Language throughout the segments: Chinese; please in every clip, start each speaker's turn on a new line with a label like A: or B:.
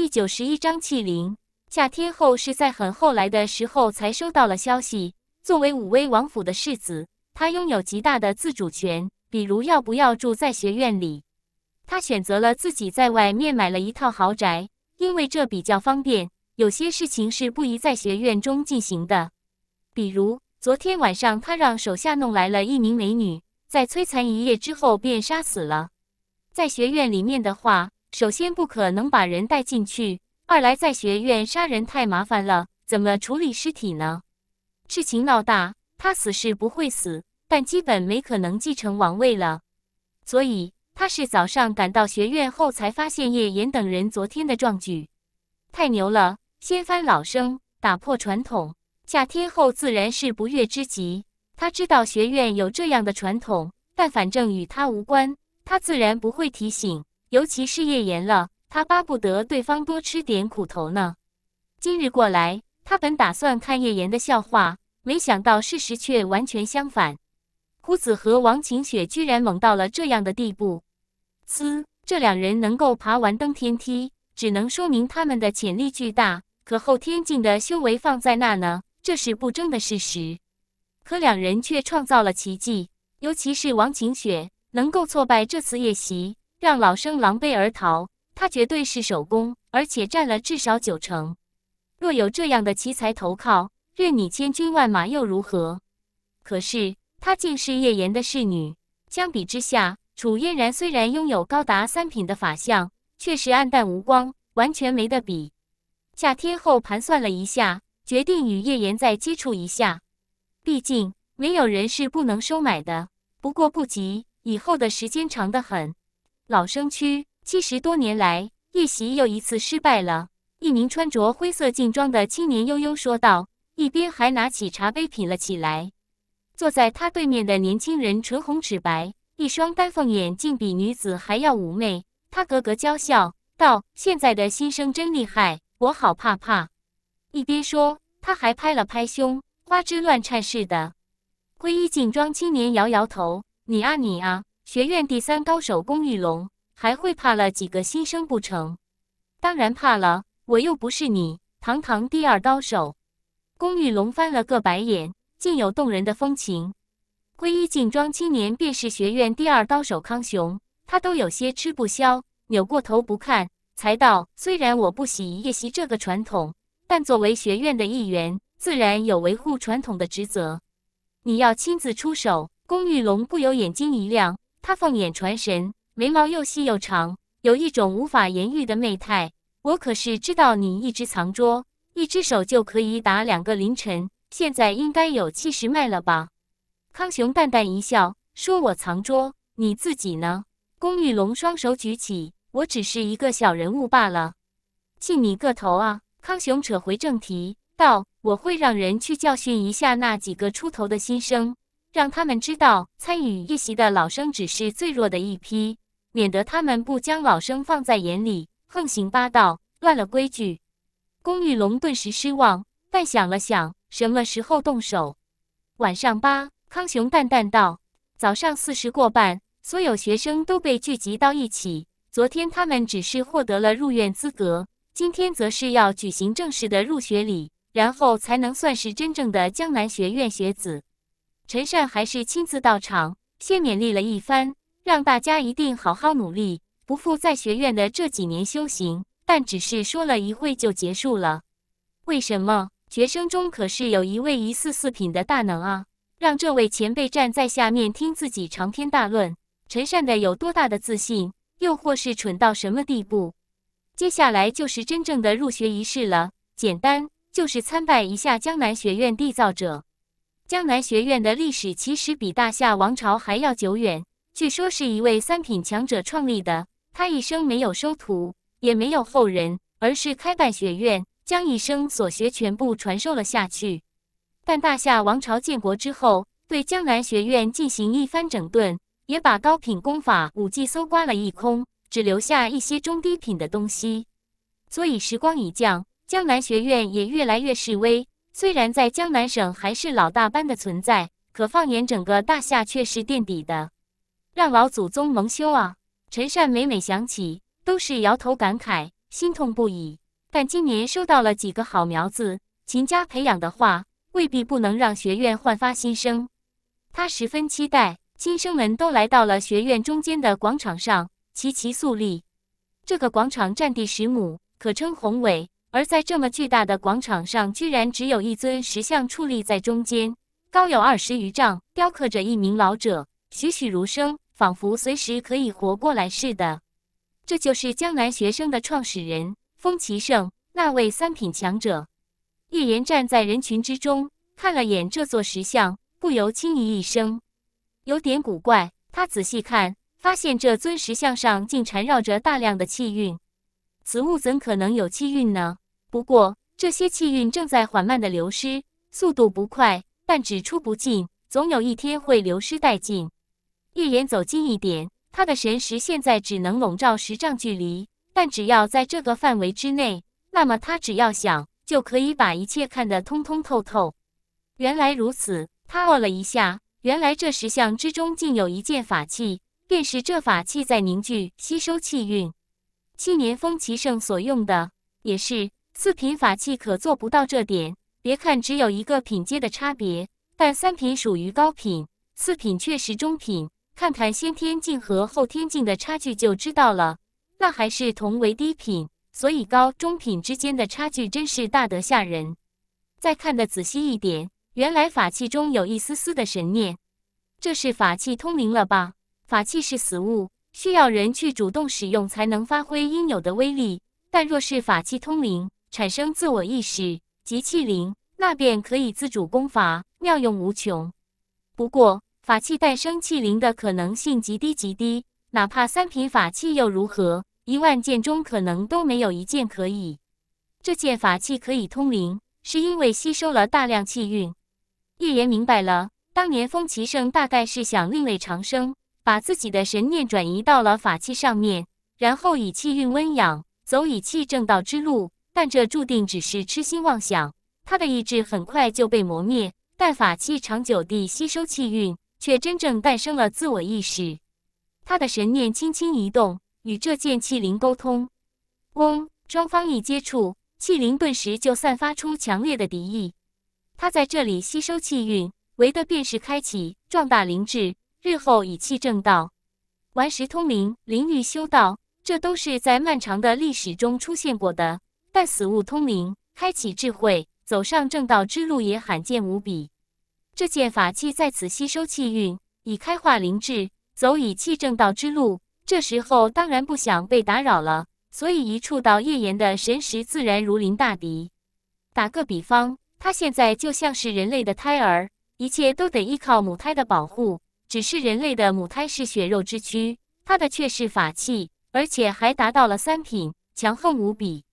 A: 第九十一章气灵。夏天后是在很后来的时候才收到了消息。作为武威王府的世子，他拥有极大的自主权，比如要不要住在学院里。他选择了自己在外面买了一套豪宅，因为这比较方便。有些事情是不宜在学院中进行的，比如昨天晚上，他让手下弄来了一名美女，在摧残一夜之后便杀死了。在学院里面的话。首先不可能把人带进去，二来在学院杀人太麻烦了，怎么处理尸体呢？事情闹大，他死是不会死，但基本没可能继承王位了。所以他是早上赶到学院后才发现叶岩等人昨天的壮举，太牛了，掀翻老生，打破传统。夏天后自然是不悦之极，他知道学院有这样的传统，但反正与他无关，他自然不会提醒。尤其是叶岩了，他巴不得对方多吃点苦头呢。今日过来，他本打算看叶岩的笑话，没想到事实却完全相反。胡子和王晴雪居然猛到了这样的地步。嘶，这两人能够爬完登天梯，只能说明他们的潜力巨大。可后天境的修为放在那呢，这是不争的事实。可两人却创造了奇迹，尤其是王晴雪，能够挫败这次夜袭。让老生狼狈而逃，他绝对是首功，而且占了至少九成。若有这样的奇才投靠，任你千军万马又如何？可是她竟是叶岩的侍女，相比之下，楚嫣然虽然拥有高达三品的法相，却是暗淡无光，完全没得比。夏天后盘算了一下，决定与叶岩再接触一下，毕竟没有人是不能收买的。不过不急，以后的时间长得很。老生区七十多年来，一袭又一次失败了。一名穿着灰色劲装的青年悠悠说道，一边还拿起茶杯品了起来。坐在他对面的年轻人唇红齿白，一双丹凤眼竟比女子还要妩媚。他咯咯娇笑道：“现在的新生真厉害，我好怕怕。”一边说，他还拍了拍胸，花枝乱颤似的。灰衣劲装青年摇摇头：“你啊，你啊。”学院第三高手宫玉龙还会怕了几个新生不成？当然怕了，我又不是你，堂堂第二高手宫玉龙翻了个白眼，竟有动人的风情。皈依锦装青年便是学院第二高手康雄，他都有些吃不消，扭过头不看，才道：“虽然我不喜夜袭这个传统，但作为学院的一员，自然有维护传统的职责。你要亲自出手。”宫玉龙不由眼睛一亮。他凤眼传神，眉毛又细又长，有一种无法言喻的媚态。我可是知道你一只藏拙，一只手就可以打两个凌晨，现在应该有七十脉了吧？康雄淡淡一笑，说：“我藏拙，你自己呢？”宫玉龙双手举起：“我只是一个小人物罢了。”“气你个头啊！”康雄扯回正题道：“我会让人去教训一下那几个出头的新生。”让他们知道，参与夜袭的老生只是最弱的一批，免得他们不将老生放在眼里，横行霸道，乱了规矩。龚玉龙顿时失望，但想了想，什么时候动手？晚上八。康雄淡淡道：“早上四时过半，所有学生都被聚集到一起。昨天他们只是获得了入院资格，今天则是要举行正式的入学礼，然后才能算是真正的江南学院学子。”陈善还是亲自到场，先勉励了一番，让大家一定好好努力，不负在学院的这几年修行。但只是说了一会就结束了。为什么学生中可是有一位疑似四品的大能啊？让这位前辈站在下面听自己长篇大论，陈善的有多大的自信，又或是蠢到什么地步？接下来就是真正的入学仪式了，简单就是参拜一下江南学院缔造者。江南学院的历史其实比大夏王朝还要久远，据说是一位三品强者创立的。他一生没有收徒，也没有后人，而是开办学院，将一生所学全部传授了下去。但大夏王朝建国之后，对江南学院进行一番整顿，也把高品功法、武技搜刮了一空，只留下一些中低品的东西。所以时光一降，江南学院也越来越式微。虽然在江南省还是老大般的存在，可放眼整个大夏却是垫底的，让老祖宗蒙羞啊！陈善每每想起，都是摇头感慨，心痛不已。但今年收到了几个好苗子，勤加培养的话，未必不能让学院焕发新生。他十分期待。新生们都来到了学院中间的广场上，齐齐肃立。这个广场占地十亩，可称宏伟。而在这么巨大的广场上，居然只有一尊石像矗立在中间，高有二十余丈，雕刻着一名老者，栩栩如生，仿佛随时可以活过来似的。这就是江南学生的创始人风奇胜，那位三品强者。叶岩站在人群之中，看了眼这座石像，不由轻咦一声，有点古怪。他仔细看，发现这尊石像上竟缠绕着大量的气运。此物怎可能有气运呢？不过这些气运正在缓慢的流失，速度不快，但只出不进，总有一天会流失殆尽。一人走近一点，他的神识现在只能笼罩十丈距离，但只要在这个范围之内，那么他只要想，就可以把一切看得通通透透。原来如此，他哦了一下，原来这石像之中竟有一件法器，便是这法器在凝聚吸收气运。昔年风奇圣所用的也是四品法器，可做不到这点。别看只有一个品阶的差别，但三品属于高品，四品却是中品。看看先天境和后天境的差距就知道了。那还是同为低品，所以高中品之间的差距真是大得吓人。再看得仔细一点，原来法器中有一丝丝的神念，这是法器通灵了吧？法器是死物。需要人去主动使用，才能发挥应有的威力。但若是法器通灵，产生自我意识及气灵，那便可以自主攻伐，妙用无穷。不过，法器诞生气灵的可能性极低极低，哪怕三品法器又如何？一万件中可能都没有一件可以。这件法器可以通灵，是因为吸收了大量气运。叶言明白了，当年风奇圣大概是想另类长生。把自己的神念转移到了法器上面，然后以气运温养，走以气正道之路。但这注定只是痴心妄想，他的意志很快就被磨灭。但法器长久地吸收气运，却真正诞生了自我意识。他的神念轻轻移动，与这件器灵沟通。嗡，双方一接触，气灵顿时就散发出强烈的敌意。他在这里吸收气运，为的便是开启、壮大灵智。日后以气正道，顽石通灵，灵玉修道，这都是在漫长的历史中出现过的。但死物通灵，开启智慧，走上正道之路也罕见无比。这件法器在此吸收气运，以开化灵智，走以气正道之路。这时候当然不想被打扰了，所以一触到叶岩的神识，自然如临大敌。打个比方，他现在就像是人类的胎儿，一切都得依靠母胎的保护。只是人类的母胎是血肉之躯，他的却是法器，而且还达到了三品，强横无比。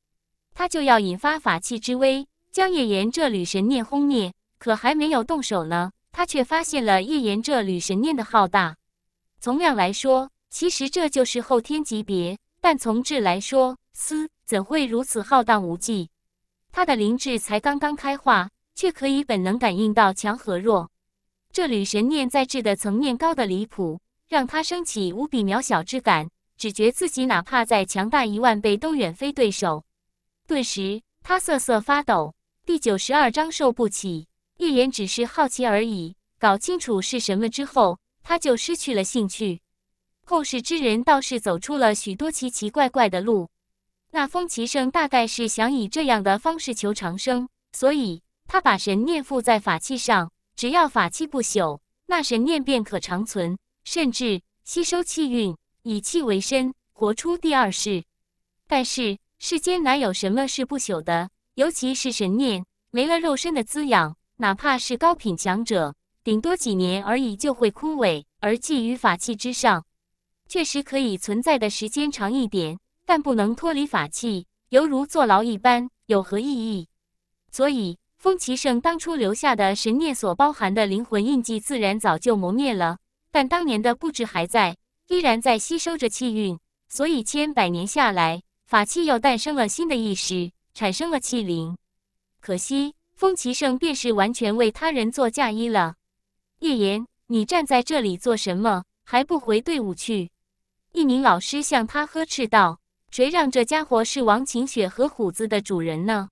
A: 他就要引发法器之威，将叶岩这缕神念轰灭。可还没有动手呢，他却发现了叶岩这缕神念的浩大。从量来说，其实这就是后天级别；但从质来说，丝怎会如此浩荡无际？他的灵智才刚刚开化，却可以本能感应到强和弱。这缕神念在智的层面高的离谱，让他升起无比渺小之感，只觉自己哪怕再强大一万倍，都远非对手。顿时，他瑟瑟发抖。第九十二章受不起，一言只是好奇而已。搞清楚是什么之后，他就失去了兴趣。后世之人倒是走出了许多奇奇怪怪的路。那风奇圣大概是想以这样的方式求长生，所以他把神念附在法器上。只要法器不朽，那神念便可长存，甚至吸收气运，以气为身，活出第二世。但是世间哪有什么是不朽的？尤其是神念，没了肉身的滋养，哪怕是高品强者，顶多几年而已就会枯萎。而寄于法器之上，确实可以存在的时间长一点，但不能脱离法器，犹如坐牢一般，有何意义？所以。风奇圣当初留下的神念所包含的灵魂印记，自然早就磨灭了。但当年的布置还在，依然在吸收着气运。所以千百年下来，法器又诞生了新的意识，产生了器灵。可惜，风奇圣便是完全为他人做嫁衣了。叶岩，你站在这里做什么？还不回队伍去！一名老师向他呵斥道：“谁让这家伙是王晴雪和虎子的主人呢？”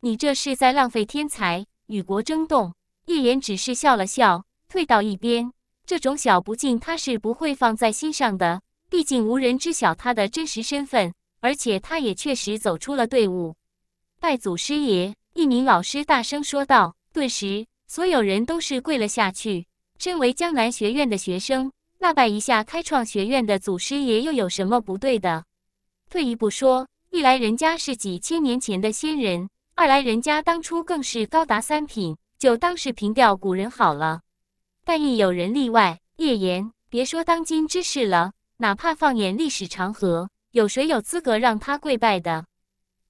A: 你这是在浪费天才，与国争斗。叶言只是笑了笑，退到一边。这种小不敬，他是不会放在心上的。毕竟无人知晓他的真实身份，而且他也确实走出了队伍。拜祖师爷！一名老师大声说道。顿时，所有人都是跪了下去。身为江南学院的学生，那拜一下开创学院的祖师爷又有什么不对的？退一步说，一来人家是几千年前的仙人。二来，人家当初更是高达三品，就当是凭吊古人好了。但亦有人例外，叶岩，别说当今之事了，哪怕放眼历史长河，有谁有资格让他跪拜的？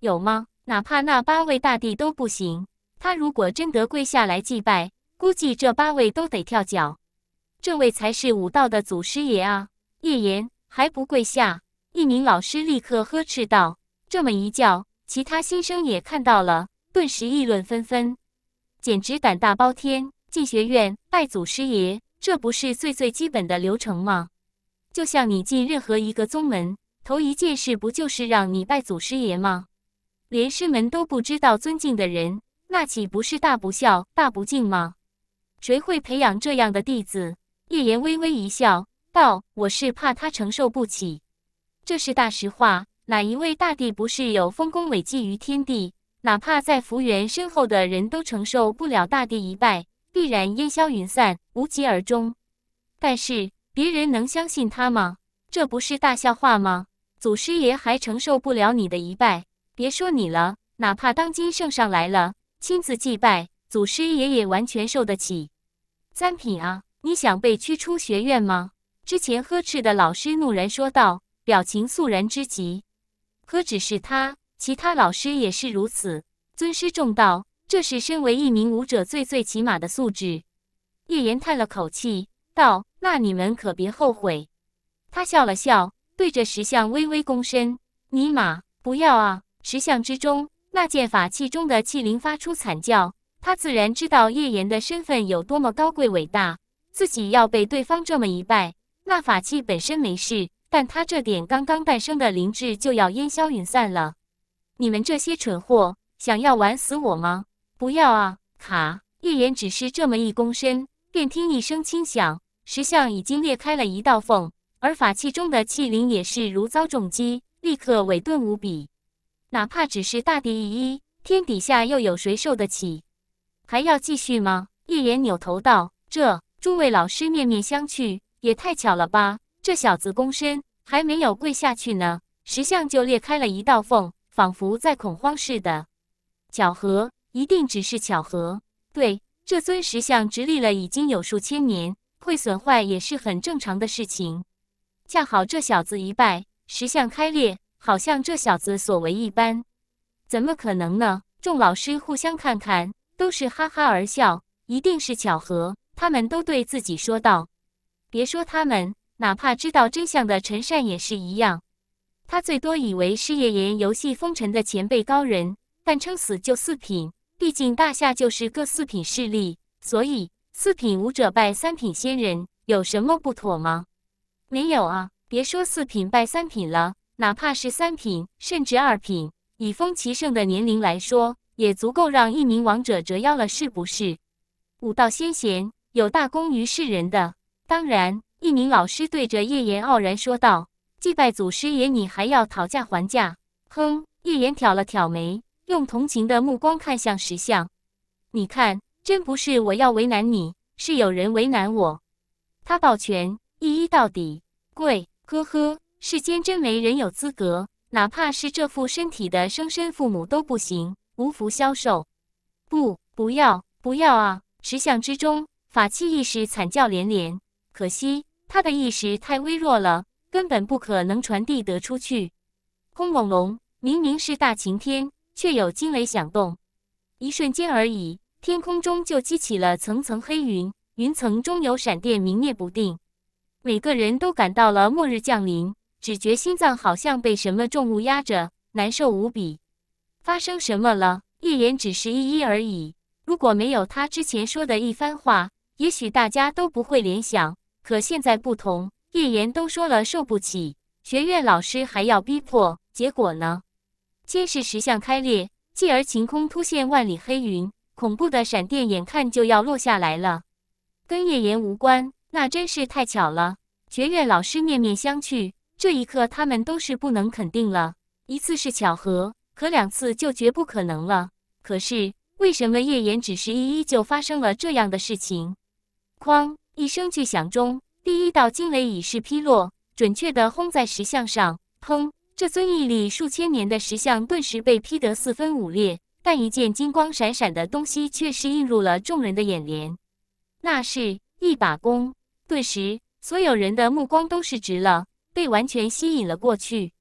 A: 有吗？哪怕那八位大帝都不行。他如果真得跪下来祭拜，估计这八位都得跳脚。这位才是武道的祖师爷啊！叶岩还不跪下？一名老师立刻呵斥道：“这么一叫。”其他新生也看到了，顿时议论纷纷。简直胆大包天！进学院拜祖师爷，这不是最最基本的流程吗？就像你进任何一个宗门，头一件事不就是让你拜祖师爷吗？连师门都不知道尊敬的人，那岂不是大不孝、大不敬吗？谁会培养这样的弟子？叶言微微一笑，道：“我是怕他承受不起，这是大实话。”哪一位大帝不是有丰功伟绩于天地？哪怕在福缘身后的人都承受不了大帝一拜，必然烟消云散，无疾而终。但是别人能相信他吗？这不是大笑话吗？祖师爷还承受不了你的一拜，别说你了，哪怕当今圣上来了，亲自祭拜祖师爷也完全受得起。三品啊，你想被驱出学院吗？之前呵斥的老师怒然说道，表情肃然之极。何止是他，其他老师也是如此。尊师重道，这是身为一名武者最最起码的素质。叶岩叹了口气，道：“那你们可别后悔。”他笑了笑，对着石像微微躬身。尼玛，不要啊！石像之中那件法器中的器灵发出惨叫。他自然知道叶岩的身份有多么高贵伟大，自己要被对方这么一拜，那法器本身没事。但他这点刚刚诞生的灵智就要烟消云散了！你们这些蠢货，想要玩死我吗？不要啊！卡叶岩只是这么一躬身，便听一声轻响，石像已经裂开了一道缝，而法器中的气灵也是如遭重击，立刻萎顿无比。哪怕只是大地一一，天底下又有谁受得起？还要继续吗？叶岩扭头道：“这……诸位老师面面相觑，也太巧了吧！”这小子躬身还没有跪下去呢，石像就裂开了一道缝，仿佛在恐慌似的。巧合，一定只是巧合。对，这尊石像直立了已经有数千年，会损坏也是很正常的事情。恰好这小子一拜，石像开裂，好像这小子所为一般。怎么可能呢？众老师互相看看，都是哈哈而笑。一定是巧合，他们都对自己说道：“别说他们。”哪怕知道真相的陈善也是一样，他最多以为是叶岩游戏风尘的前辈高人，但撑死就四品，毕竟大夏就是个四品势力，所以四品武者拜三品仙人有什么不妥吗？没有啊，别说四品拜三品了，哪怕是三品，甚至二品，以风齐胜的年龄来说，也足够让一名王者折腰了，是不是？武道先贤有大功于世人的，当然。一名老师对着叶岩傲然说道：“祭拜祖师爷，你还要讨价还价？”哼！叶岩挑了挑眉，用同情的目光看向石像：“你看，真不是我要为难你，是有人为难我。”他抱拳，一一到底，跪。呵呵，世间真没人有资格，哪怕是这副身体的生身父母都不行，无福消受。不，不要，不要啊！石像之中，法器意识惨叫连连，可惜。他的意识太微弱了，根本不可能传递得出去。轰隆隆，明明是大晴天，却有惊雷响动，一瞬间而已，天空中就激起了层层黑云，云层中有闪电明灭不定。每个人都感到了末日降临，只觉心脏好像被什么重物压着，难受无比。发生什么了？叶言只是一一而已。如果没有他之前说的一番话，也许大家都不会联想。可现在不同，叶岩都说了受不起，学院老师还要逼迫，结果呢？监是石像开裂，继而晴空突现万里黑云，恐怖的闪电眼看就要落下来了，跟叶岩无关，那真是太巧了。学院老师面面相觑，这一刻他们都是不能肯定了，一次是巧合，可两次就绝不可能了。可是为什么叶岩只是一一就发生了这样的事情？哐。一声巨响中，第一道惊雷已是劈落，准确的轰在石像上。砰！这尊屹立数千年的石像顿时被劈得四分五裂，但一件金光闪闪的东西却是映入了众人的眼帘。那是一把弓。顿时，所有人的目光都是直了，被完全吸引了过去。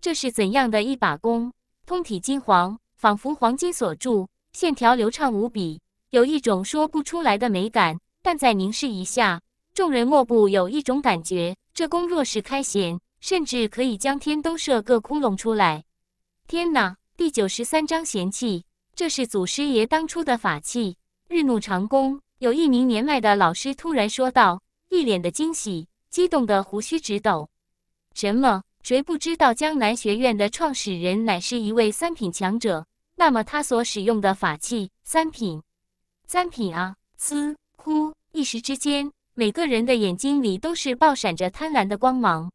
A: 这是怎样的一把弓？通体金黄，仿佛黄金所铸，线条流畅无比，有一种说不出来的美感。但再凝视一下，众人莫不有一种感觉：这弓若是开弦，甚至可以将天都射个窟窿出来！天哪！第九十三章，嫌弃。这是祖师爷当初的法器——日怒长弓。有一名年迈的老师突然说道，一脸的惊喜，激动得胡须直抖。什么？谁不知道江南学院的创始人乃是一位三品强者？那么他所使用的法器，三品，三品啊！嘶！一时之间，每个人的眼睛里都是爆闪着贪婪的光芒。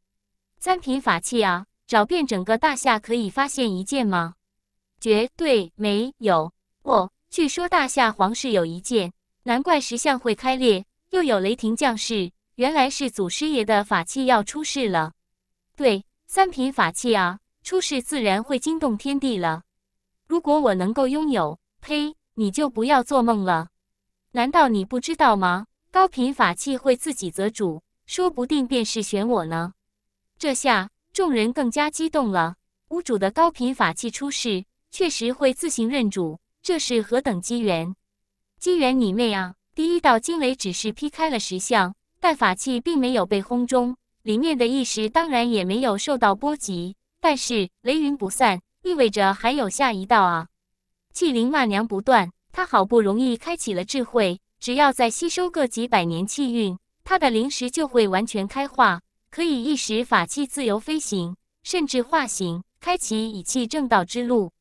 A: 三品法器啊，找遍整个大夏可以发现一件吗？绝对没有！哦，据说大夏皇室有一件，难怪石像会开裂，又有雷霆降世，原来是祖师爷的法器要出世了。对，三品法器啊，出世自然会惊动天地了。如果我能够拥有，呸！你就不要做梦了。难道你不知道吗？高频法器会自己择主，说不定便是选我呢。这下众人更加激动了。屋主的高频法器出世，确实会自行认主，这是何等机缘？机缘你妹啊！第一道惊雷只是劈开了石像，但法器并没有被轰中，里面的意识当然也没有受到波及。但是雷云不散，意味着还有下一道啊！纪灵骂娘不断，他好不容易开启了智慧。只要再吸收个几百年气运，他的灵石就会完全开化，可以一时法器自由飞行，甚至化形，开启以气正道之路。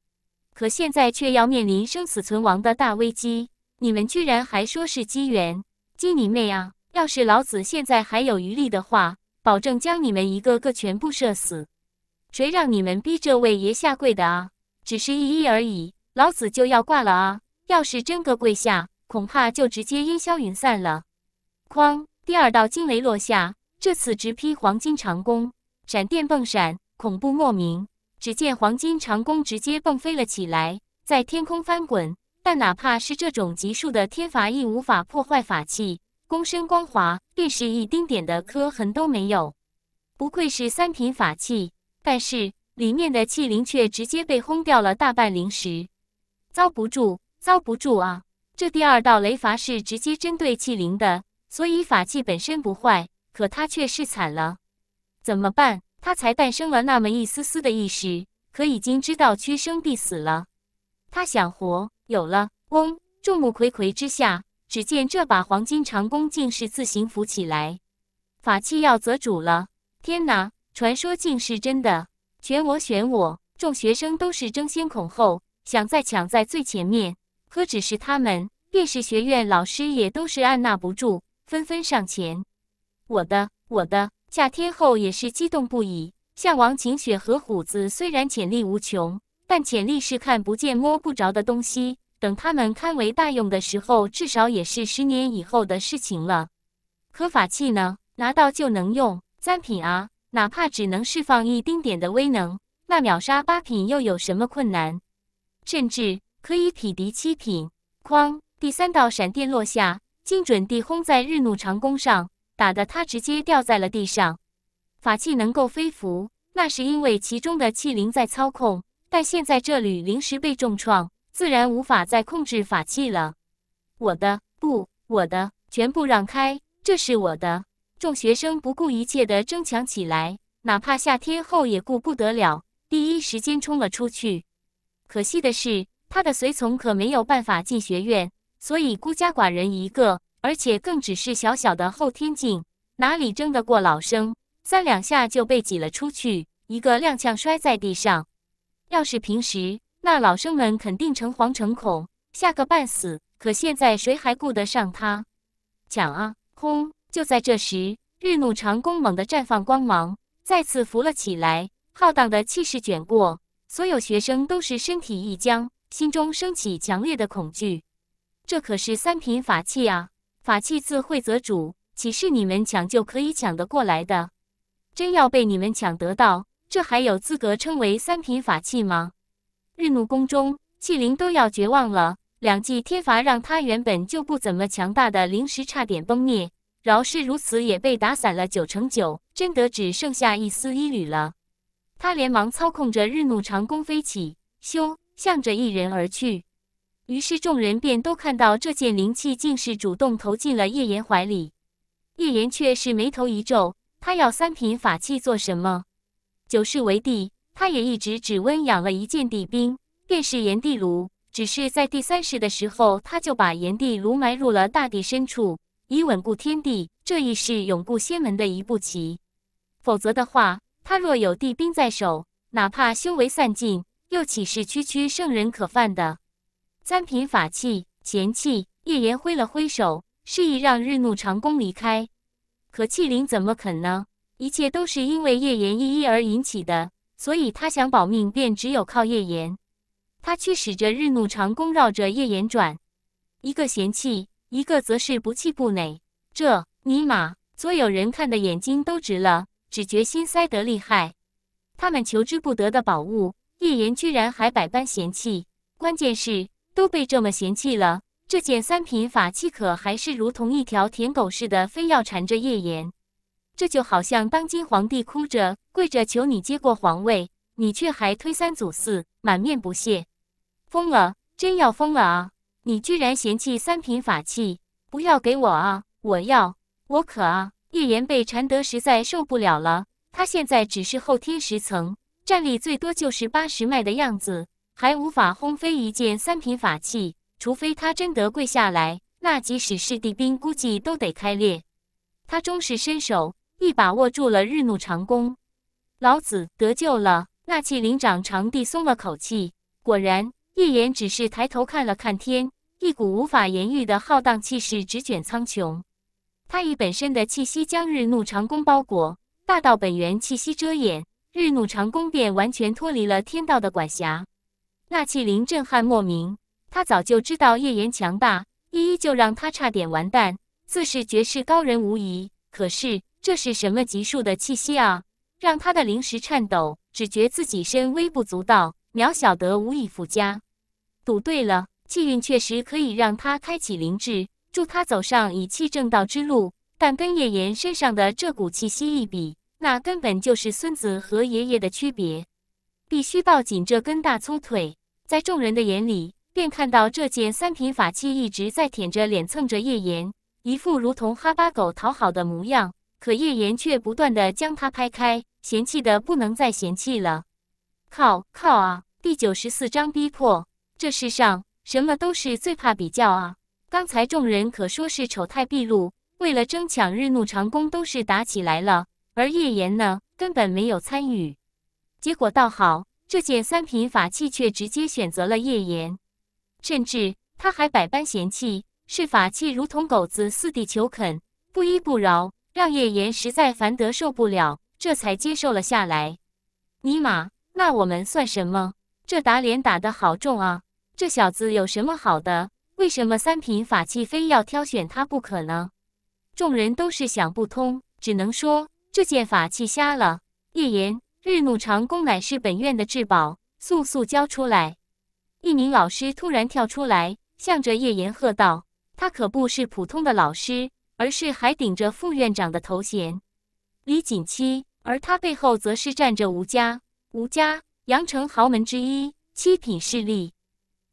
A: 可现在却要面临生死存亡的大危机，你们居然还说是机缘，机你妹啊！要是老子现在还有余力的话，保证将你们一个个全部射死。谁让你们逼这位爷下跪的啊？只是一一而已，老子就要挂了啊！要是真个跪下。恐怕就直接烟消云散了。哐！第二道惊雷落下，这次直劈黄金长弓，闪电迸闪，恐怖莫名。只见黄金长弓直接蹦飞了起来，在天空翻滚。但哪怕是这种级数的天罚，亦无法破坏法器。弓身光滑，便是一丁点的磕痕都没有。不愧是三品法器，但是里面的器灵却直接被轰掉了大半灵石，遭不住，遭不住啊！这第二道雷罚是直接针对器灵的，所以法器本身不坏，可他却是惨了。怎么办？他才诞生了那么一丝丝的意识，可已经知道屈生必死了。他想活，有了。嗡！众目睽睽之下，只见这把黄金长弓竟是自行浮起来。法器要择主了！天哪！传说竟是真的！选我！选我！众学生都是争先恐后，想再抢在最前面。何止是他们，便是学院老师也都是按捺不住，纷纷上前。我的，我的，夏天后也是激动不已。像王晴雪和虎子虽然潜力无穷，但潜力是看不见、摸不着的东西。等他们堪为大用的时候，至少也是十年以后的事情了。可法器呢？拿到就能用，三品啊，哪怕只能释放一丁点的威能，那秒杀八品又有什么困难？甚至。可以匹敌七品。哐！第三道闪电落下，精准地轰在日怒长弓上，打得他直接掉在了地上。法器能够飞浮，那是因为其中的器灵在操控，但现在这缕临时被重创，自然无法再控制法器了。我的不，我的全部让开，这是我的！众学生不顾一切地争抢起来，哪怕下天后也顾不得了，第一时间冲了出去。可惜的是。他的随从可没有办法进学院，所以孤家寡人一个，而且更只是小小的后天境，哪里争得过老生？三两下就被挤了出去，一个踉跄摔在地上。要是平时，那老生们肯定诚惶诚恐，吓个半死。可现在谁还顾得上他？抢啊！轰！就在这时，日怒长弓猛地绽放光芒，再次浮了起来，浩荡的气势卷过，所有学生都是身体一僵。心中升起强烈的恐惧，这可是三品法器啊！法器自会择主，岂是你们抢就可以抢得过来的？真要被你们抢得到，这还有资格称为三品法器吗？日怒宫中，器灵都要绝望了。两记天罚让他原本就不怎么强大的灵石差点崩灭，饶是如此也被打散了九成九，真的只剩下一丝一缕了。他连忙操控着日怒长弓飞起，咻！向着一人而去，于是众人便都看到这件灵器竟是主动投进了叶岩怀里。叶岩却是眉头一皱，他要三品法器做什么？九世为帝，他也一直只温养了一件帝兵，便是炎帝炉。只是在第三世的时候，他就把炎帝炉埋入了大地深处，以稳固天地。这一是永固仙门的一步棋。否则的话，他若有帝兵在手，哪怕修为散尽。又岂是区区圣人可犯的三品法器？嫌弃叶岩挥了挥手，示意让日怒长弓离开。可气灵怎么肯呢？一切都是因为叶岩一一而引起的，所以他想保命，便只有靠叶岩。他驱使着日怒长弓绕着叶岩转，一个嫌弃，一个则是不气不馁。这尼玛，所有人看的眼睛都直了，只觉心塞得厉害。他们求之不得的宝物。叶岩居然还百般嫌弃，关键是都被这么嫌弃了，这件三品法器可还是如同一条舔狗似的，非要缠着叶岩。这就好像当今皇帝哭着跪着求你接过皇位，你却还推三阻四，满面不屑。疯了，真要疯了啊！你居然嫌弃三品法器，不要给我啊！我要，我可啊！叶岩被缠得实在受不了了，他现在只是后天十层。战力最多就是八十脉的样子，还无法轰飞一件三品法器。除非他真得跪下来，那即使是地兵，估计都得开裂。他终是伸手，一把握住了日怒长弓。老子得救了！那气灵掌长帝松了口气。果然，叶岩只是抬头看了看天，一股无法言喻的浩荡气势直卷苍穹。他以本身的气息将日怒长弓包裹，大道本源气息遮掩。日怒长弓便完全脱离了天道的管辖，纳气灵震撼莫名。他早就知道叶岩强大，一一就让他差点完蛋，自是绝世高人无疑。可是这是什么级数的气息啊，让他的灵石颤抖，只觉自己身微不足道，渺小得无以复加。赌对了，气运确实可以让他开启灵智，助他走上以气正道之路，但跟叶岩身上的这股气息一比。那根本就是孙子和爷爷的区别，必须抱紧这根大粗腿。在众人的眼里，便看到这件三品法器一直在舔着脸蹭着叶岩，一副如同哈巴狗讨好的模样。可叶岩却不断的将它拍开，嫌弃的不能再嫌弃了。靠靠啊！第九十四章逼迫，这世上什么都是最怕比较啊！刚才众人可说是丑态毕露，为了争抢日怒长弓，都是打起来了。而叶岩呢，根本没有参与，结果倒好，这件三品法器却直接选择了叶岩，甚至他还百般嫌弃，视法器如同狗子四地求啃，不依不饶，让叶岩实在烦得受不了，这才接受了下来。尼玛，那我们算什么？这打脸打得好重啊！这小子有什么好的？为什么三品法器非要挑选他不可呢？众人都是想不通，只能说。这件法器瞎了！叶岩，日怒长弓乃是本院的至宝，速速交出来！一名老师突然跳出来，向着叶岩喝道：“他可不是普通的老师，而是还顶着副院长的头衔，李锦七。而他背后，则是站着吴家，吴家，阳城豪门之一，七品势力。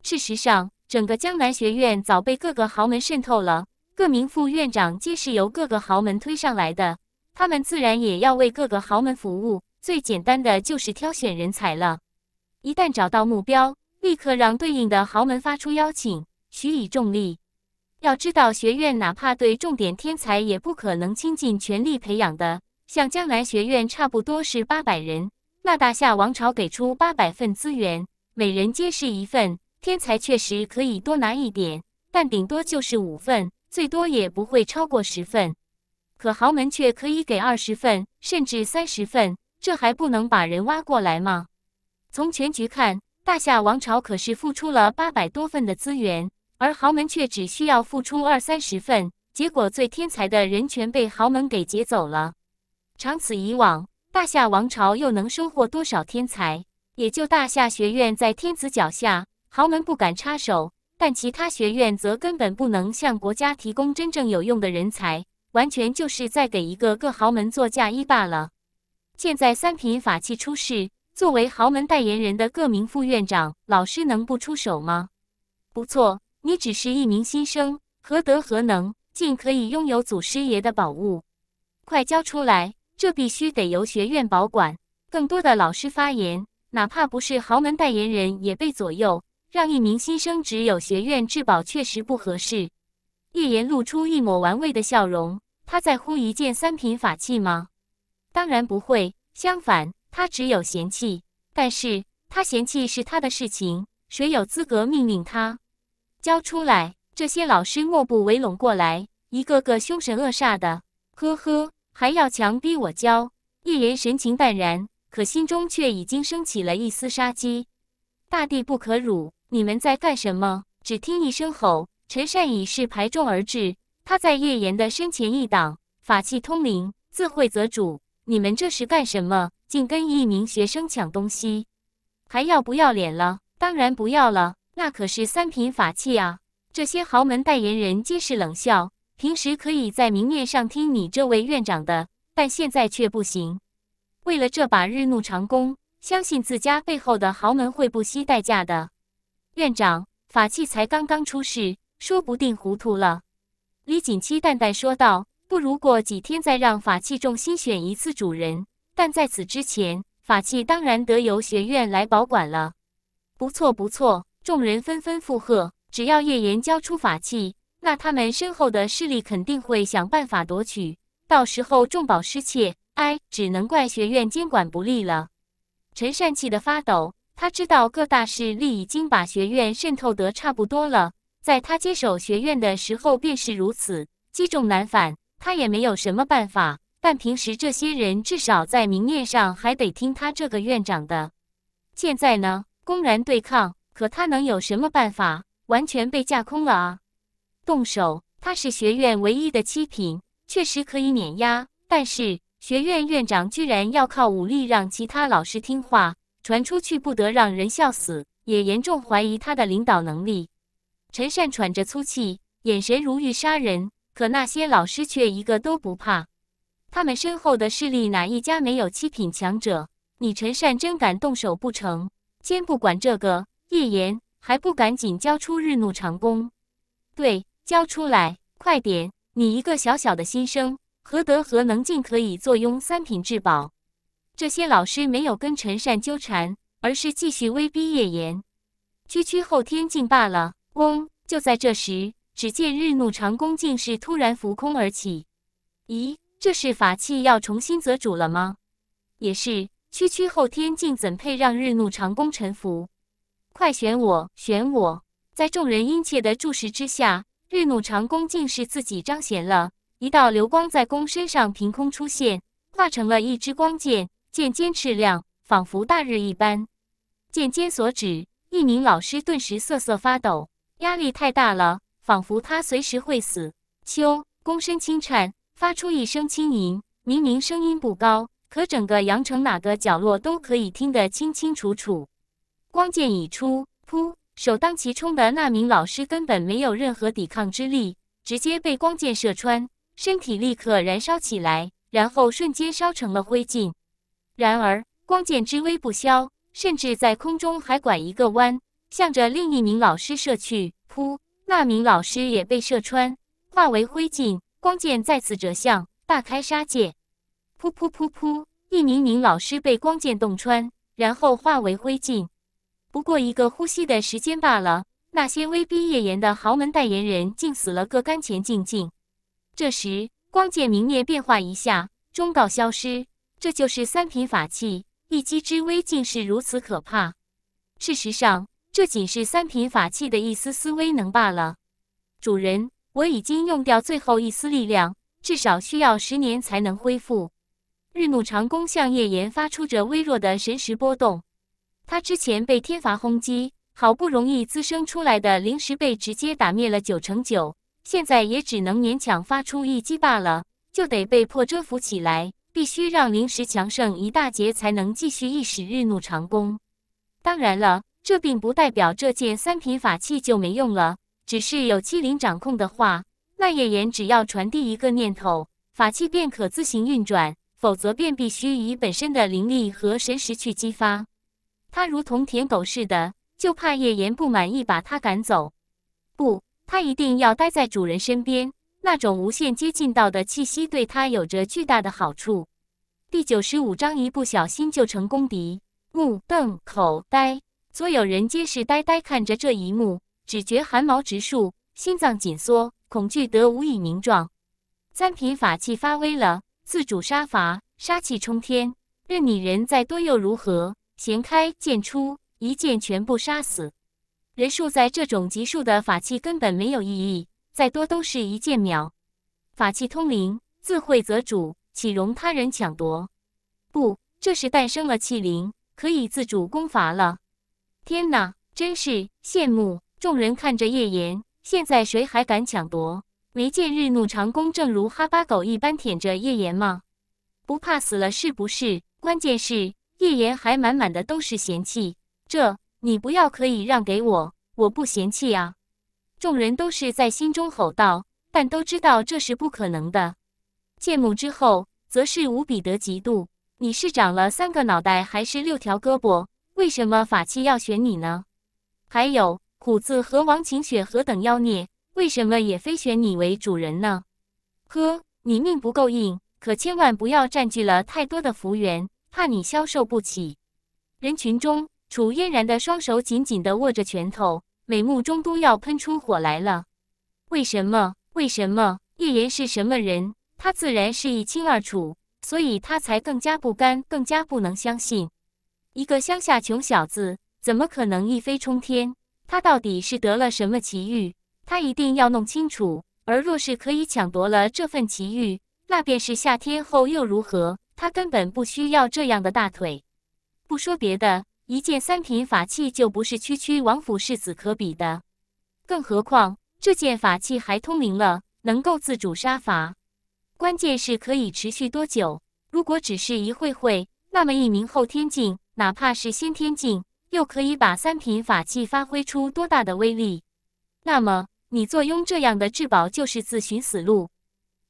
A: 事实上，整个江南学院早被各个豪门渗透了，各名副院长皆是由各个豪门推上来的。”他们自然也要为各个豪门服务，最简单的就是挑选人才了。一旦找到目标，立刻让对应的豪门发出邀请，许以重利。要知道，学院哪怕对重点天才，也不可能倾尽全力培养的。像江南学院，差不多是八百人，那大夏王朝给出八百份资源，每人皆是一份天才，确实可以多拿一点，但顶多就是五份，最多也不会超过十份。可豪门却可以给二十份，甚至三十份，这还不能把人挖过来吗？从全局看，大夏王朝可是付出了八百多份的资源，而豪门却只需要付出二三十份，结果最天才的人全被豪门给劫走了。长此以往，大夏王朝又能收获多少天才？也就大夏学院在天子脚下，豪门不敢插手，但其他学院则根本不能向国家提供真正有用的人才。完全就是在给一个个豪门做嫁衣罢了。现在三品法器出世，作为豪门代言人的各名副院长、老师能不出手吗？不错，你只是一名新生，何德何能，竟可以拥有祖师爷的宝物？快交出来！这必须得由学院保管。更多的老师发言，哪怕不是豪门代言人，也被左右。让一名新生只有学院质保，确实不合适。叶言露出一抹玩味的笑容。他在乎一件三品法器吗？当然不会。相反，他只有嫌弃。但是，他嫌弃是他的事情，谁有资格命令他交出来？这些老师莫不围拢过来，一个个凶神恶煞的。呵呵，还要强逼我交？叶言神情淡然，可心中却已经升起了一丝杀机。大地不可辱！你们在干什么？只听一声吼。陈善已是排众而至，他在叶岩的身前一挡，法器通灵，自会择主。你们这是干什么？竟跟一名学生抢东西，还要不要脸了？当然不要了，那可是三品法器啊！这些豪门代言人皆是冷笑。平时可以在明面上听你这位院长的，但现在却不行。为了这把日怒长弓，相信自家背后的豪门会不惜代价的。院长，法器才刚刚出世。说不定糊涂了，李锦七淡淡说道：“不，如过几天再让法器重新选一次主人，但在此之前，法器当然得由学院来保管了。”不错，不错，众人纷纷附和。只要叶岩交出法器，那他们身后的势力肯定会想办法夺取。到时候众宝失窃，哎，只能怪学院监管不力了。陈善气得发抖，他知道各大势力已经把学院渗透得差不多了。在他接手学院的时候便是如此，积重难返，他也没有什么办法。但平时这些人至少在明面上还得听他这个院长的。现在呢，公然对抗，可他能有什么办法？完全被架空了啊！动手，他是学院唯一的七品，确实可以碾压。但是学院院长居然要靠武力让其他老师听话，传出去不得让人笑死，也严重怀疑他的领导能力。陈善喘着粗气，眼神如欲杀人，可那些老师却一个都不怕。他们身后的势力哪一家没有七品强者？你陈善真敢动手不成？先不管这个，叶岩还不赶紧交出日怒长弓？对，交出来，快点！你一个小小的新生，何德何能竟可以坐拥三品至宝？这些老师没有跟陈善纠缠，而是继续威逼叶岩。区区后天境罢了。嗡！就在这时，只见日怒长弓竟是突然浮空而起。咦，这是法器要重新择主了吗？也是，区区后天竟怎配让日怒长弓臣服？快选我，选我！在众人殷切的注视之下，日怒长弓竟是自己彰显了一道流光在弓身上凭空出现，化成了一支光剑，剑尖赤亮，仿佛大日一般。剑尖所指，一名老师顿时瑟瑟发抖。压力太大了，仿佛他随时会死。秋躬身轻颤，发出一声轻吟。明明声音不高，可整个羊城哪个角落都可以听得清清楚楚。光剑已出，噗！首当其冲的那名老师根本没有任何抵抗之力，直接被光剑射穿，身体立刻燃烧起来，然后瞬间烧成了灰烬。然而，光剑之威不消，甚至在空中还拐一个弯。向着另一名老师射去，噗！那名老师也被射穿，化为灰烬。光剑再次折向，大开杀戒。噗噗噗噗！一名名老师被光剑洞穿，然后化为灰烬。不过一个呼吸的时间罢了。那些威逼夜言的豪门代言人，竟死了个干干净净。这时，光剑明灭变化一下，忠告消失。这就是三品法器一击之威，竟是如此可怕。事实上。这仅是三品法器的一丝丝威能罢了。主人，我已经用掉最后一丝力量，至少需要十年才能恢复。日怒长弓向叶岩发出着微弱的神识波动。他之前被天罚轰击，好不容易滋生出来的灵石被直接打灭了九成九，现在也只能勉强发出一击罢了，就得被迫蛰伏起来，必须让灵石强盛一大截才能继续一使日怒长弓。当然了。这并不代表这件三品法器就没用了，只是有七灵掌控的话，那叶岩只要传递一个念头，法器便可自行运转；否则便必须以本身的灵力和神识去激发。它如同舔狗似的，就怕叶岩不满意把它赶走。不，它一定要待在主人身边。那种无限接近到的气息，对它有着巨大的好处。第九十五章，一不小心就成功敌，目瞪口呆。所有人皆是呆呆看着这一幕，只觉寒毛直竖，心脏紧缩，恐惧得无以名状。三品法器发威了，自主杀伐，杀气冲天，任你人再多又如何？弦开剑出，一剑全部杀死。人数在这种级数的法器根本没有意义，再多都是一剑秒。法器通灵，自会则主，岂容他人抢夺？不，这是诞生了器灵，可以自主攻伐了。天哪，真是羡慕！众人看着叶岩，现在谁还敢抢夺？没见日怒长弓正如哈巴狗一般舔着叶岩吗？不怕死了是不是？关键是叶岩还满满的都是嫌弃。这你不要可以让给我，我不嫌弃啊！众人都是在心中吼道，但都知道这是不可能的。羡慕之后，则是无比的嫉妒。你是长了三个脑袋，还是六条胳膊？为什么法器要选你呢？还有虎子和王晴雪何等妖孽，为什么也非选你为主人呢？呵，你命不够硬，可千万不要占据了太多的福缘，怕你消受不起。人群中，楚嫣然的双手紧紧地握着拳头，美目中都要喷出火来了。为什么？为什么？叶岩是什么人？他自然是一清二楚，所以他才更加不甘，更加不能相信。一个乡下穷小子怎么可能一飞冲天？他到底是得了什么奇遇？他一定要弄清楚。而若是可以抢夺了这份奇遇，那便是下天后又如何？他根本不需要这样的大腿。不说别的，一件三品法器就不是区区王府世子可比的。更何况这件法器还通灵了，能够自主杀伐。关键是可以持续多久？如果只是一会会，那么一名后天境。哪怕是先天境，又可以把三品法器发挥出多大的威力？那么你坐拥这样的至宝，就是自寻死路。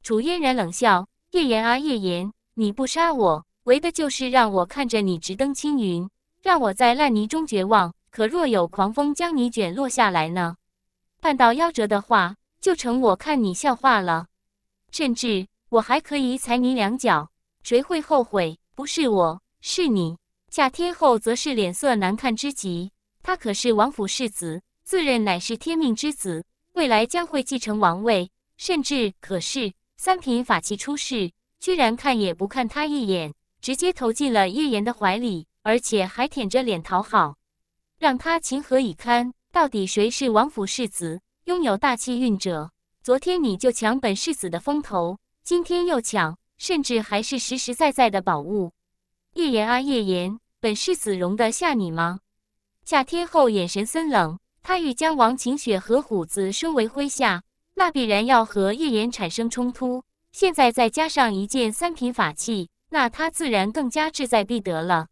A: 楚嫣然冷笑：“叶言啊，叶言，你不杀我，为的就是让我看着你直登青云，让我在烂泥中绝望。可若有狂风将你卷落下来呢？半道夭折的话，就成我看你笑话了。甚至我还可以踩你两脚，谁会后悔？不是我，是你。”夏天后则是脸色难看之极，他可是王府世子，自认乃是天命之子，未来将会继承王位，甚至可是三品法器出世，居然看也不看他一眼，直接投进了叶岩的怀里，而且还舔着脸讨好，让他情何以堪？到底谁是王府世子，拥有大气运者？昨天你就抢本世子的风头，今天又抢，甚至还是实实在在的宝物，叶岩啊叶岩！本世子容得下你吗？夏天后眼神森冷，他欲将王晴雪和虎子收为麾下，那必然要和叶岩产生冲突。现在再加上一件三品法器，那他自然更加志在必得了。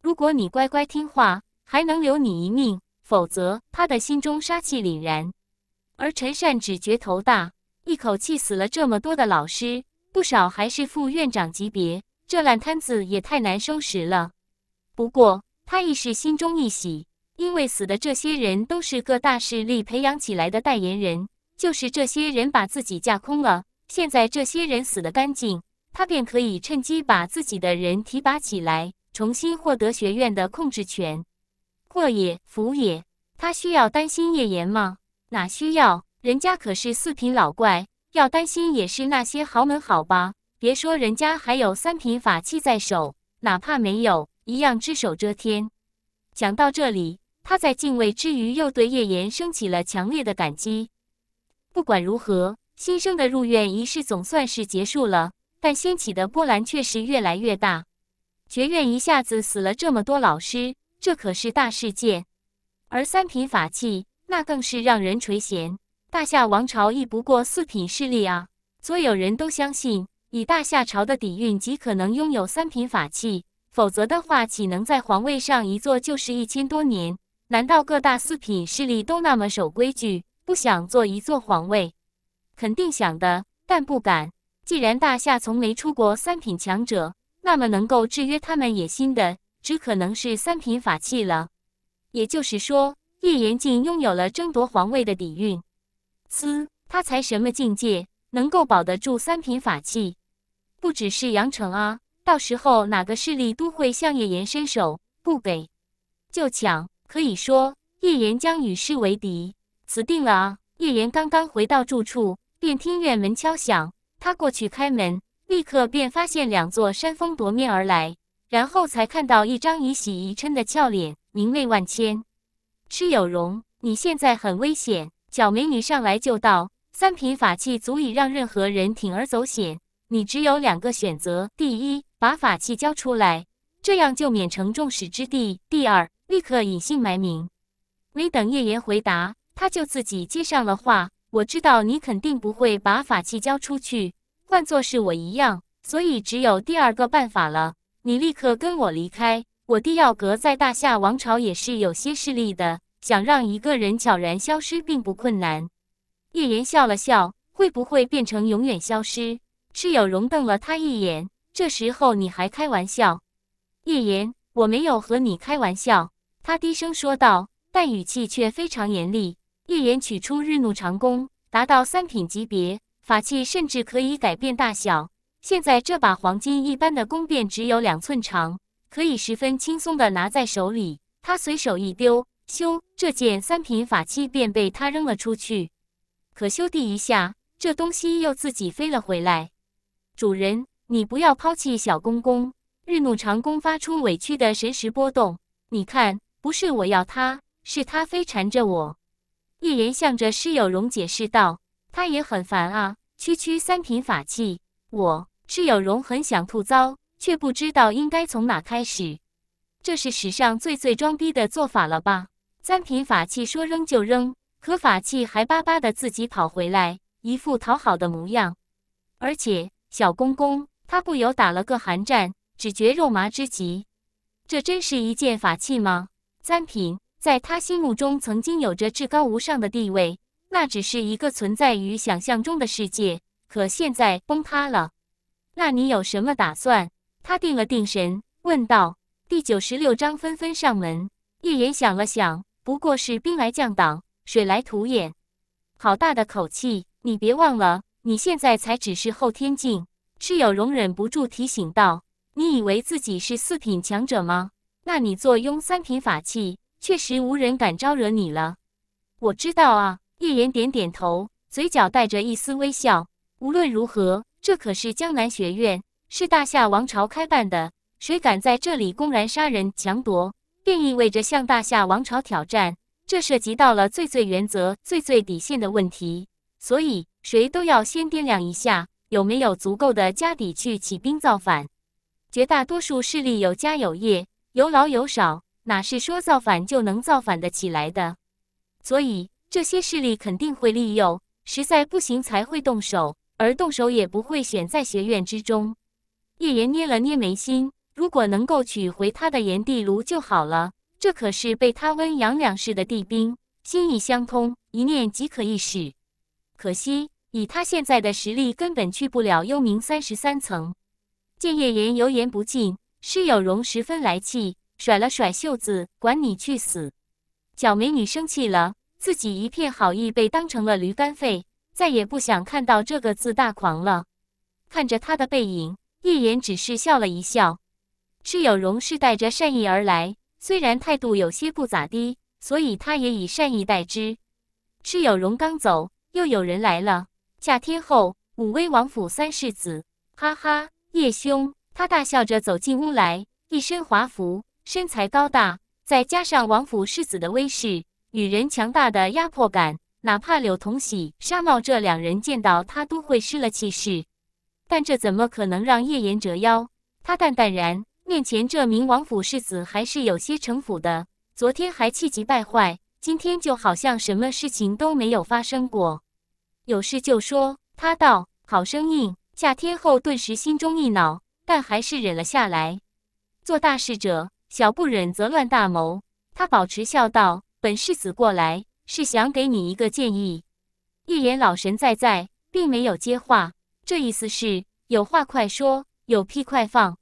A: 如果你乖乖听话，还能留你一命；否则，他的心中杀气凛然。而陈善只觉头大，一口气死了这么多的老师，不少还是副院长级别，这烂摊子也太难收拾了。不过，他一时心中一喜，因为死的这些人都是各大势力培养起来的代言人，就是这些人把自己架空了。现在这些人死的干净，他便可以趁机把自己的人提拔起来，重新获得学院的控制权。祸也福也，他需要担心叶岩吗？哪需要？人家可是四品老怪，要担心也是那些豪门好吧。别说人家还有三品法器在手，哪怕没有。一样只手遮天。讲到这里，他在敬畏之余，又对叶岩升起了强烈的感激。不管如何，新生的入院仪式总算是结束了，但掀起的波澜却是越来越大。绝院一下子死了这么多老师，这可是大事件。而三品法器，那更是让人垂涎。大夏王朝亦不过四品势力啊，所有人都相信，以大夏朝的底蕴，极可能拥有三品法器。否则的话，岂能在皇位上一坐就是一千多年？难道各大四品势力都那么守规矩，不想坐一座皇位？肯定想的，但不敢。既然大夏从没出过三品强者，那么能够制约他们野心的，只可能是三品法器了。也就是说，叶延进拥有了争夺皇位的底蕴。嘶，他才什么境界，能够保得住三品法器？不只是杨成啊。到时候哪个势力都会向叶岩伸手，不给就抢。可以说，叶岩将与世为敌，死定了啊！叶岩刚刚回到住处，便听院门敲响，他过去开门，立刻便发现两座山峰夺面而来，然后才看到一张以喜宜嗔的俏脸，明媚万千。蚩有容，你现在很危险！小美女上来就道，三品法器足以让任何人铤而走险。你只有两个选择：第一，把法器交出来，这样就免成众矢之的；第二，立刻隐姓埋名。没等叶岩回答，他就自己接上了话：“我知道你肯定不会把法器交出去，换作是我一样，所以只有第二个办法了。你立刻跟我离开。我帝耀阁在大夏王朝也是有些势力的，想让一个人悄然消失并不困难。”叶岩笑了笑：“会不会变成永远消失？”室友荣瞪了他一眼，这时候你还开玩笑？叶言，我没有和你开玩笑。”他低声说道，但语气却非常严厉。叶言取出日怒长弓，达到三品级别，法器甚至可以改变大小。现在这把黄金一般的弓便只有两寸长，可以十分轻松的拿在手里。他随手一丢，咻！这件三品法器便被他扔了出去。可咻地一下，这东西又自己飞了回来。主人，你不要抛弃小公公！日怒长弓发出委屈的神识波动。你看，不是我要他，是他非缠着我。一人向着施有荣解释道：“他也很烦啊，区区三品法器，我施有荣很想吐糟，却不知道应该从哪开始。这是史上最最装逼的做法了吧？三品法器说扔就扔，可法器还巴巴的自己跑回来，一副讨好的模样，而且……小公公，他不由打了个寒战，只觉肉麻之极。这真是一件法器吗？三品，在他心目中曾经有着至高无上的地位，那只是一个存在于想象中的世界。可现在崩塌了。那你有什么打算？他定了定神，问道。第九十六章纷纷上门。叶言想了想，不过是兵来将挡，水来土掩。好大的口气！你别忘了。你现在才只是后天境，蚩有容忍不住提醒道：“你以为自己是四品强者吗？那你坐拥三品法器，确实无人敢招惹你了。”我知道啊，叶岩点点头，嘴角带着一丝微笑。无论如何，这可是江南学院，是大夏王朝开办的，谁敢在这里公然杀人强夺，便意味着向大夏王朝挑战，这涉及到了最最原则、最最底线的问题，所以。谁都要先掂量一下有没有足够的家底去起兵造反。绝大多数势力有家有业，有老有少，哪是说造反就能造反的起来的？所以这些势力肯定会利诱，实在不行才会动手，而动手也不会选在学院之中。叶岩捏了捏眉心，如果能够取回他的炎帝炉就好了，这可是被他温养两世的帝兵，心意相通，一念即可一使。可惜。以他现在的实力，根本去不了幽冥三十三层。见叶岩油盐不进，蚩有荣十分来气，甩了甩袖子，管你去死！小美女生气了，自己一片好意被当成了驴肝肺，再也不想看到这个自大狂了。看着他的背影，叶岩只是笑了一笑。蚩有荣是带着善意而来，虽然态度有些不咋地，所以他也以善意待之。蚩有荣刚走，又有人来了。夏天后，武威王府三世子，哈哈，叶兄，他大笑着走进屋来，一身华服，身材高大，再加上王府世子的威势，女人强大的压迫感。哪怕柳同喜、沙茂这两人见到他都会失了气势，但这怎么可能让叶言折腰？他淡淡然，面前这名王府世子还是有些城府的。昨天还气急败坏，今天就好像什么事情都没有发生过。有事就说。他道：“好生硬。”夏天后顿时心中一恼，但还是忍了下来。做大事者，小不忍则乱大谋。他保持笑道：“本世子过来，是想给你一个建议。”叶言老神在在，并没有接话。这意思是：有话快说，有屁快放。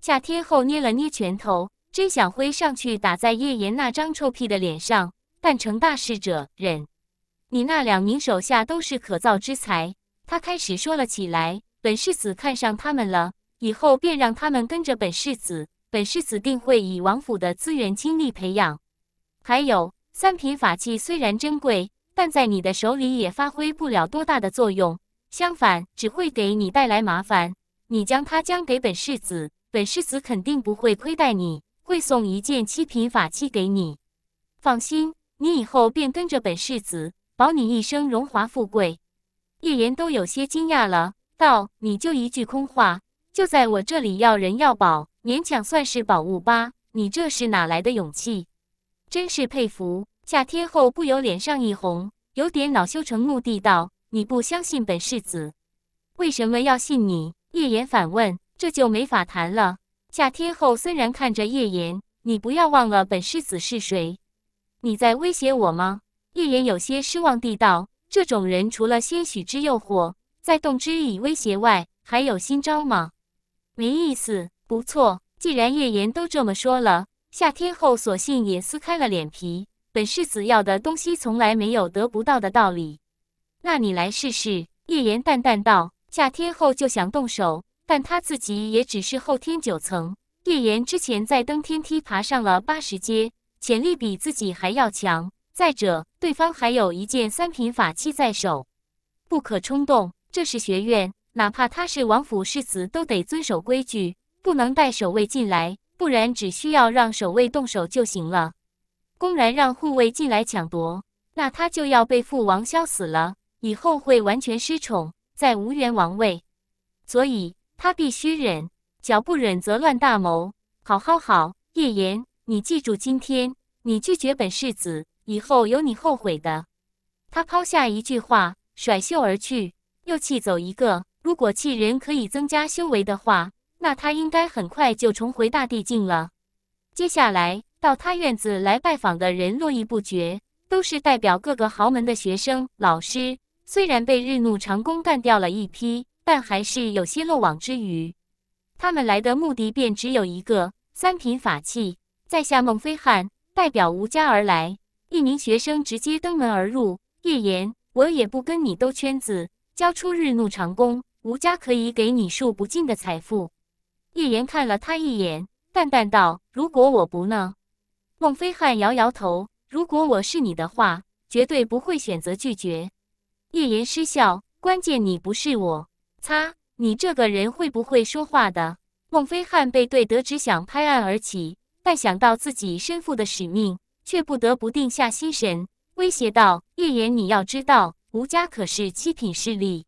A: 夏天后捏了捏拳头，真想挥上去打在叶岩那张臭屁的脸上，但成大事者忍。你那两名手下都是可造之才。他开始说了起来。本世子看上他们了，以后便让他们跟着本世子。本世子定会以王府的资源、精力培养。还有，三品法器虽然珍贵，但在你的手里也发挥不了多大的作用。相反，只会给你带来麻烦。你将它交给本世子，本世子肯定不会亏待你，会送一件七品法器给你。放心，你以后便跟着本世子。保你一生荣华富贵，叶言都有些惊讶了，道：“你就一句空话，就在我这里要人要宝，勉强算是宝物吧？你这是哪来的勇气？真是佩服！”夏天后不由脸上一红，有点恼羞成怒地道：“你不相信本世子，为什么要信你？”叶言反问：“这就没法谈了。”夏天后虽然看着叶言，你不要忘了本世子是谁，你在威胁我吗？叶岩有些失望地道：“这种人除了些许之诱惑，在动之以威胁外，还有新招吗？没意思。不错，既然叶岩都这么说了，夏天后索性也撕开了脸皮。本世子要的东西，从来没有得不到的道理。那你来试试。”叶岩淡淡道：“夏天后就想动手，但他自己也只是后天九层。叶岩之前在登天梯爬上了八十阶，潜力比自己还要强。”再者，对方还有一件三品法器在手，不可冲动。这是学院，哪怕他是王府世子，都得遵守规矩，不能带守卫进来。不然，只需要让守卫动手就行了。公然让护卫进来抢夺，那他就要被父王削死了，以后会完全失宠，再无缘王位。所以，他必须忍。脚不忍则乱大谋。好好好，叶言，你记住，今天你拒绝本世子。以后有你后悔的。他抛下一句话，甩袖而去，又气走一个。如果气人可以增加修为的话，那他应该很快就重回大地境了。接下来到他院子来拜访的人络绎不绝，都是代表各个豪门的学生、老师。虽然被日怒长弓干掉了一批，但还是有些漏网之鱼。他们来的目的便只有一个：三品法器。在下孟非汉，代表吴家而来。一名学生直接登门而入。叶岩，我也不跟你兜圈子，交出日怒长弓，吴家可以给你数不尽的财富。叶岩看了他一眼，淡淡道：“如果我不呢？”孟非汉摇摇头：“如果我是你的话，绝对不会选择拒绝。”叶岩失笑：“关键你不是我，擦，你这个人会不会说话的？”孟非汉背对得只想拍案而起，但想到自己身负的使命。却不得不定下心神，威胁道：“叶岩，你要知道，吴家可是七品势力。”“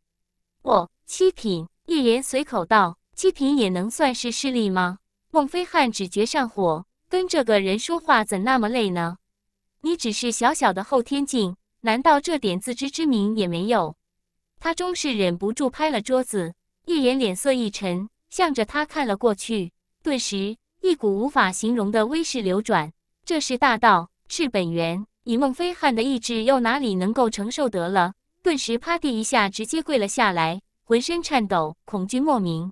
A: 我七品。”叶岩随口道，“七品也能算是势力吗？”孟非汉只觉上火，跟这个人说话怎那么累呢？你只是小小的后天境，难道这点自知之明也没有？他终是忍不住拍了桌子。叶岩脸色一沉，向着他看了过去，顿时一股无法形容的威势流转。这是大道，是本源。以孟非汉的意志，又哪里能够承受得了？顿时，啪地一下，直接跪了下来，浑身颤抖，恐惧莫名。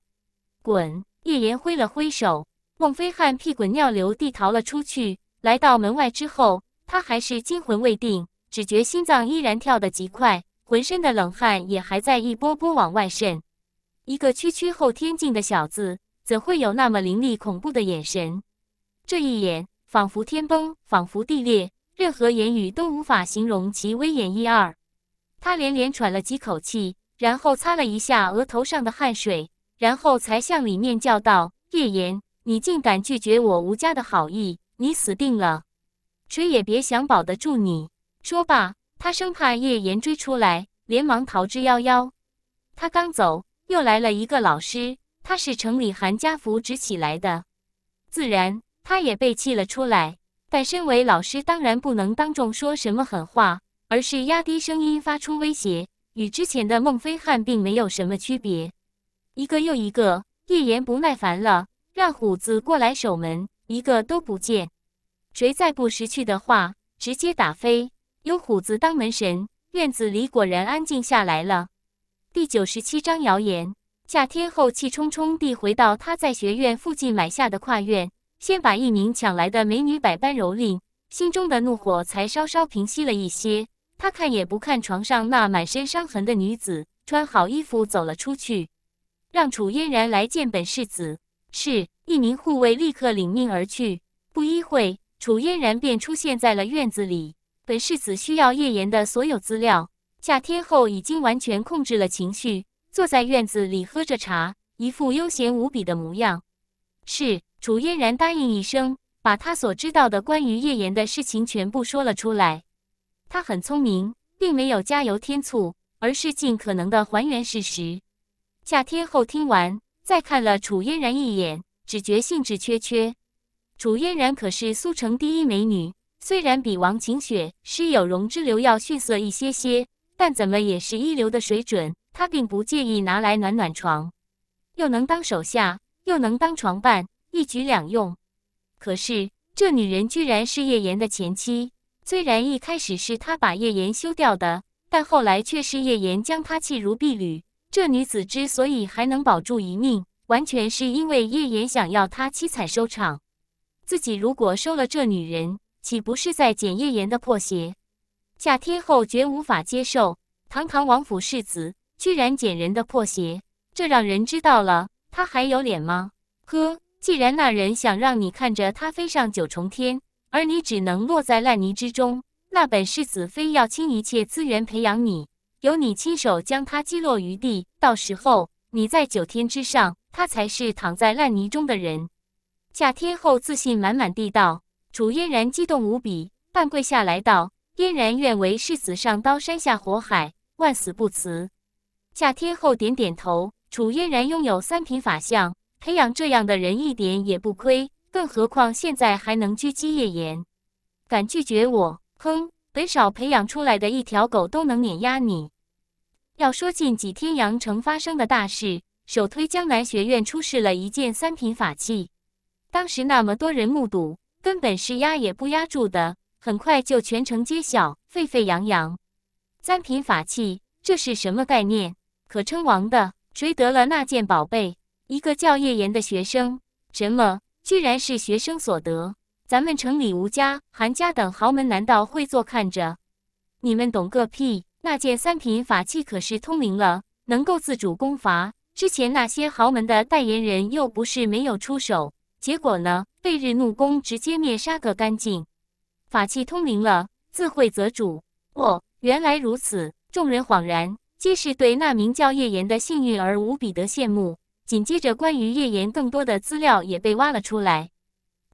A: 滚！叶言挥了挥手，孟非汉屁滚尿流地逃了出去。来到门外之后，他还是惊魂未定，只觉心脏依然跳得极快，浑身的冷汗也还在一波波往外渗。一个区区后天境的小子，怎会有那么凌厉恐怖的眼神？这一眼。仿佛天崩，仿佛地裂，任何言语都无法形容其威严一二。他连连喘了几口气，然后擦了一下额头上的汗水，然后才向里面叫道：“叶岩，你竟敢拒绝我吴家的好意，你死定了！谁也别想保得住你。”说罢，他生怕叶岩追出来，连忙逃之夭夭。他刚走，又来了一个老师，他是城里韩家扶植起来的，自然。他也被气了出来，但身为老师，当然不能当众说什么狠话，而是压低声音发出威胁，与之前的孟非汉并没有什么区别。一个又一个，叶言不耐烦了，让虎子过来守门，一个都不见。谁再不识趣的话，直接打飞。有虎子当门神，院子里果然安静下来了。第九十七章谣言。夏天后气冲冲地回到他在学院附近买下的跨院。先把一名抢来的美女百般蹂躏，心中的怒火才稍稍平息了一些。他看也不看床上那满身伤痕的女子，穿好衣服走了出去，让楚嫣然来见本世子。是，一名护卫立刻领命而去。不一会，楚嫣然便出现在了院子里。本世子需要叶岩的所有资料。夏天后已经完全控制了情绪，坐在院子里喝着茶，一副悠闲无比的模样。是。楚嫣然答应一声，把她所知道的关于叶岩的事情全部说了出来。她很聪明，并没有加油添醋，而是尽可能的还原事实。夏天后听完，再看了楚嫣然一眼，只觉兴致缺缺。楚嫣然可是苏城第一美女，虽然比王晴雪、施有容之流要逊色一些些，但怎么也是一流的水准。她并不介意拿来暖暖床，又能当手下，又能当床伴。一举两用，可是这女人居然是叶岩的前妻。虽然一开始是他把叶岩休掉的，但后来却是叶岩将他弃如敝履。这女子之所以还能保住一命，完全是因为叶岩想要他凄惨收场。自己如果收了这女人，岂不是在捡叶岩的破鞋？嫁贴后绝无法接受，堂堂王府世子居然捡人的破鞋，这让人知道了，他还有脸吗？呵。既然那人想让你看着他飞上九重天，而你只能落在烂泥之中，那本世子非要倾一切资源培养你，由你亲手将他击落于地。到时候你在九天之上，他才是躺在烂泥中的人。夏天后自信满满地道，楚嫣然激动无比，半跪下来道：“嫣然愿为世子上刀山下火海，万死不辞。”夏天后点点头，楚嫣然拥有三品法相。培养这样的人一点也不亏，更何况现在还能狙击叶岩，敢拒绝我？哼！本少培养出来的一条狗都能碾压你。要说近几天阳城发生的大事，首推江南学院出示了一件三品法器。当时那么多人目睹，根本是压也不压住的，很快就全城揭晓，沸沸扬扬。三品法器，这是什么概念？可称王的，谁得了那件宝贝？一个叫叶岩的学生，什么？居然是学生所得？咱们城里吴家、韩家等豪门难道会做看着？你们懂个屁！那件三品法器可是通灵了，能够自主攻伐。之前那些豪门的代言人又不是没有出手，结果呢？被日怒攻直接灭杀个干净。法器通灵了，自会择主。哦，原来如此！众人恍然，皆是对那名叫叶岩的幸运儿无比的羡慕。紧接着，关于叶岩更多的资料也被挖了出来。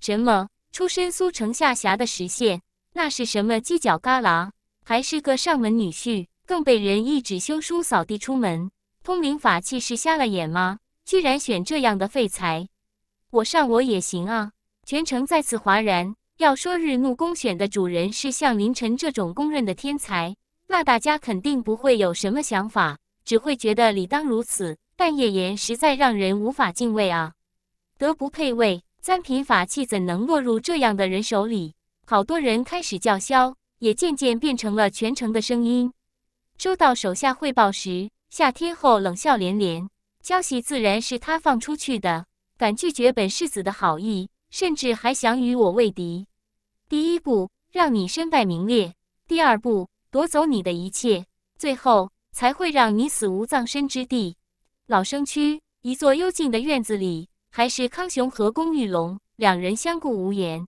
A: 什么出身苏城下辖的石县？那是什么犄角旮旯？还是个上门女婿？更被人一纸休书扫地出门？通灵法器是瞎了眼吗？居然选这样的废材？我上我也行啊！全城再次哗然。要说日怒宫选的主人是像林晨这种公认的天才，那大家肯定不会有什么想法，只会觉得理当如此。但叶言实在让人无法敬畏啊！德不配位，三品法器怎能落入这样的人手里？好多人开始叫嚣，也渐渐变成了全城的声音。收到手下汇报时，夏天后冷笑连连。消息自然是他放出去的。敢拒绝本世子的好意，甚至还想与我为敌。第一步，让你身败名裂；第二步，夺走你的一切；最后，才会让你死无葬身之地。老生区一座幽静的院子里，还是康雄和龚玉龙两人相顾无言。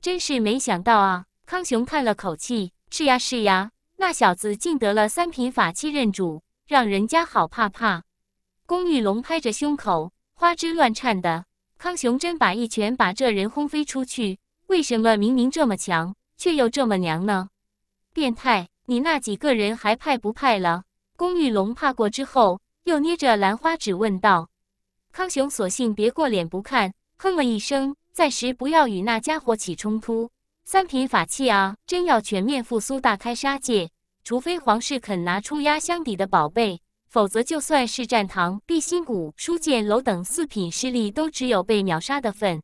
A: 真是没想到啊！康雄叹了口气：“是呀，是呀，那小子竟得了三品法器认主，让人家好怕怕。”龚玉龙拍着胸口，花枝乱颤的。康雄真把一拳把这人轰飞出去。为什么明明这么强，却又这么娘呢？变态！你那几个人还派不派了？龚玉龙怕过之后。又捏着兰花指问道：“康雄，索性别过脸不看，哼了一声，暂时不要与那家伙起冲突。三品法器啊，真要全面复苏，大开杀戒，除非皇室肯拿出压箱底的宝贝，否则就算是战堂、碧心谷、书剑楼等四品势力，都只有被秒杀的份。”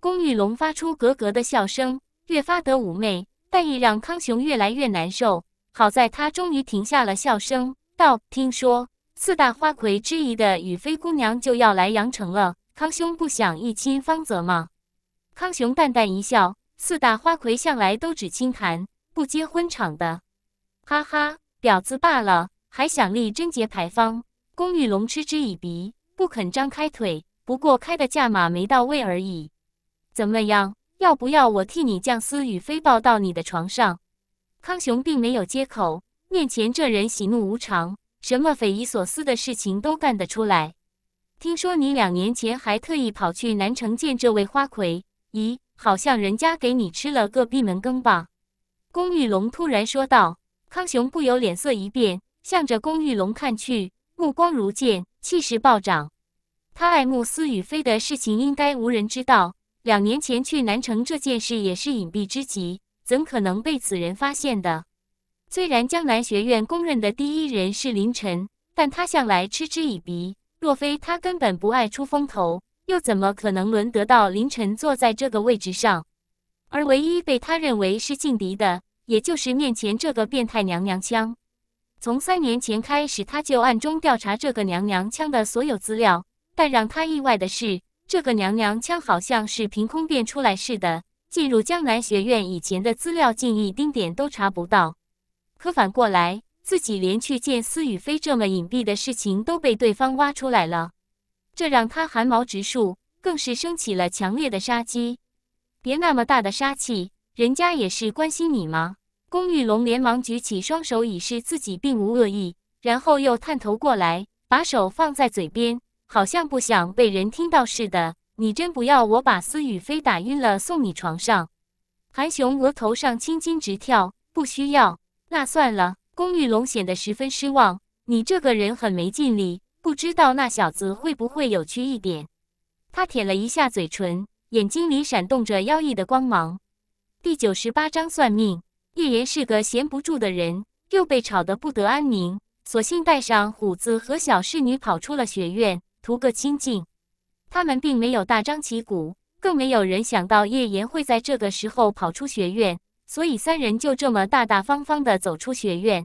A: 龚玉龙发出咯咯的笑声，越发得妩媚，但亦让康雄越来越难受。好在他终于停下了笑声，道：“听说。”四大花魁之一的雨菲姑娘就要来阳城了，康兄不想一亲芳泽吗？康雄淡淡一笑：“四大花魁向来都只清谈，不接婚场的。”哈哈，婊子罢了，还想立贞节牌坊？龚玉龙嗤之以鼻，不肯张开腿，不过开的价码没到位而已。怎么样，要不要我替你将司雨飞抱到你的床上？康雄并没有接口，面前这人喜怒无常。什么匪夷所思的事情都干得出来！听说你两年前还特意跑去南城见这位花魁，咦，好像人家给你吃了个闭门羹吧？龚玉龙突然说道。康雄不由脸色一变，向着龚玉龙看去，目光如剑，气势暴涨。他爱慕司雨飞的事情应该无人知道，两年前去南城这件事也是隐蔽之极，怎可能被此人发现的？虽然江南学院公认的第一人是林晨，但他向来嗤之以鼻。若非他根本不爱出风头，又怎么可能轮得到林晨坐在这个位置上？而唯一被他认为是劲敌的，也就是面前这个变态娘娘腔。从三年前开始，他就暗中调查这个娘娘腔的所有资料，但让他意外的是，这个娘娘腔好像是凭空变出来似的，进入江南学院以前的资料竟一丁点都查不到。可反过来，自己连去见司雨飞这么隐蔽的事情都被对方挖出来了，这让他寒毛直竖，更是升起了强烈的杀机。别那么大的杀气，人家也是关心你吗？龚玉龙连忙举起双手以示自己并无恶意，然后又探头过来，把手放在嘴边，好像不想被人听到似的。你真不要我把司雨飞打晕了送你床上？韩雄额头上青筋直跳，不需要。那算了。龚玉龙显得十分失望。你这个人很没劲力，不知道那小子会不会有趣一点？他舔了一下嘴唇，眼睛里闪动着妖异的光芒。第九十八章算命。叶岩是个闲不住的人，又被吵得不得安宁，索性带上虎子和小侍女跑出了学院，图个清静。他们并没有大张旗鼓，更没有人想到叶岩会在这个时候跑出学院。所以三人就这么大大方方的走出学院，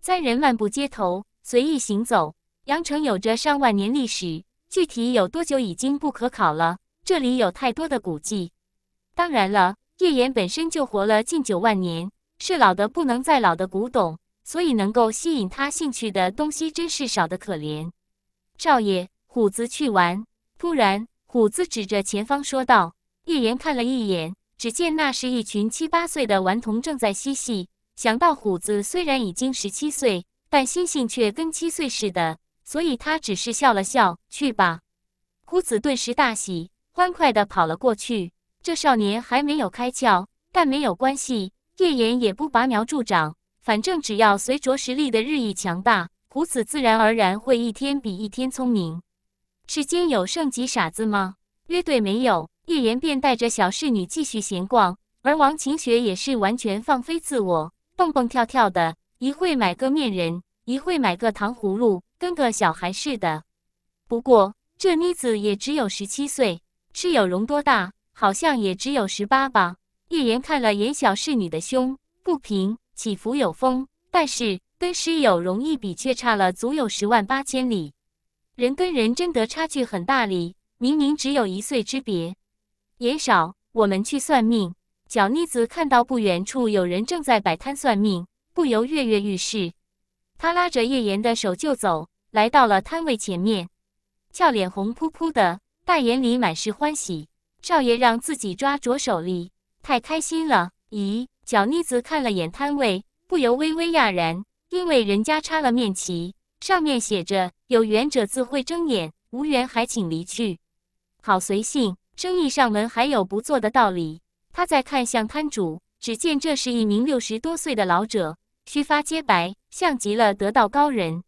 A: 三人漫步街头，随意行走。羊城有着上万年历史，具体有多久已经不可考了。这里有太多的古迹。当然了，叶岩本身就活了近九万年，是老的不能再老的古董，所以能够吸引他兴趣的东西真是少的可怜。少爷，虎子去玩。突然，虎子指着前方说道。叶岩看了一眼。只见那是一群七八岁的顽童正在嬉戏。想到虎子虽然已经十七岁，但心性却跟七岁似的，所以他只是笑了笑：“去吧。”虎子顿时大喜，欢快的跑了过去。这少年还没有开窍，但没有关系，叶岩也不拔苗助长。反正只要随着实力的日益强大，虎子自然而然会一天比一天聪明。世间有圣级傻子吗？约对，没有。叶言便带着小侍女继续闲逛，而王晴雪也是完全放飞自我，蹦蹦跳跳的，一会买个面人，一会买个糖葫芦，跟个小孩似的。不过这妮子也只有十七岁，师友容多大？好像也只有十八吧。叶言看了眼小侍女的胸，不平起伏有风，但是跟师友容一比却差了足有十万八千里。人跟人真的差距很大哩，明明只有一岁之别。也少，我们去算命。小妮子看到不远处有人正在摆摊算命，不由跃跃欲试。她拉着叶岩的手就走，来到了摊位前面，俏脸红扑扑的，大眼里满是欢喜。少爷让自己抓着手力，太开心了。咦，小妮子看了眼摊位，不由微微讶然，因为人家插了面旗，上面写着“有缘者自会睁眼，无缘还请离去”，好随性。生意上门还有不做的道理。他再看向摊主，只见这是一名六十多岁的老者，须发皆白，像极了得道高人。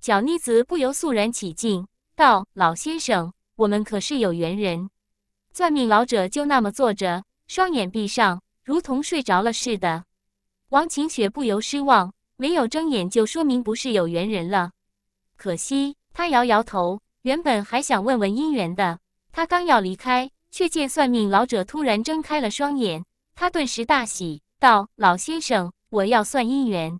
A: 小妮子不由肃然起敬，道：“老先生，我们可是有缘人。”算命老者就那么坐着，双眼闭上，如同睡着了似的。王晴雪不由失望，没有睁眼就说明不是有缘人了。可惜，他摇摇头，原本还想问问姻缘的。他刚要离开，却见算命老者突然睁开了双眼。他顿时大喜，道：“老先生，我要算姻缘。”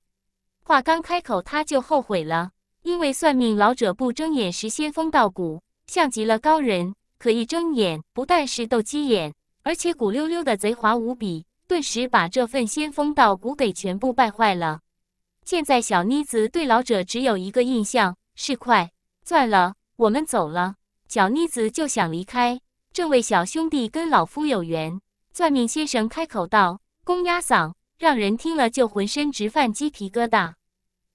A: 话刚开口，他就后悔了，因为算命老者不睁眼时仙风道骨，像极了高人；可一睁眼，不但是斗鸡眼，而且骨溜溜的贼滑无比，顿时把这份仙风道骨给全部败坏了。现在小妮子对老者只有一个印象是快。算了，我们走了。小妮子就想离开，这位小兄弟跟老夫有缘。算命先生开口道：“公鸭嗓，让人听了就浑身直犯鸡皮疙瘩。”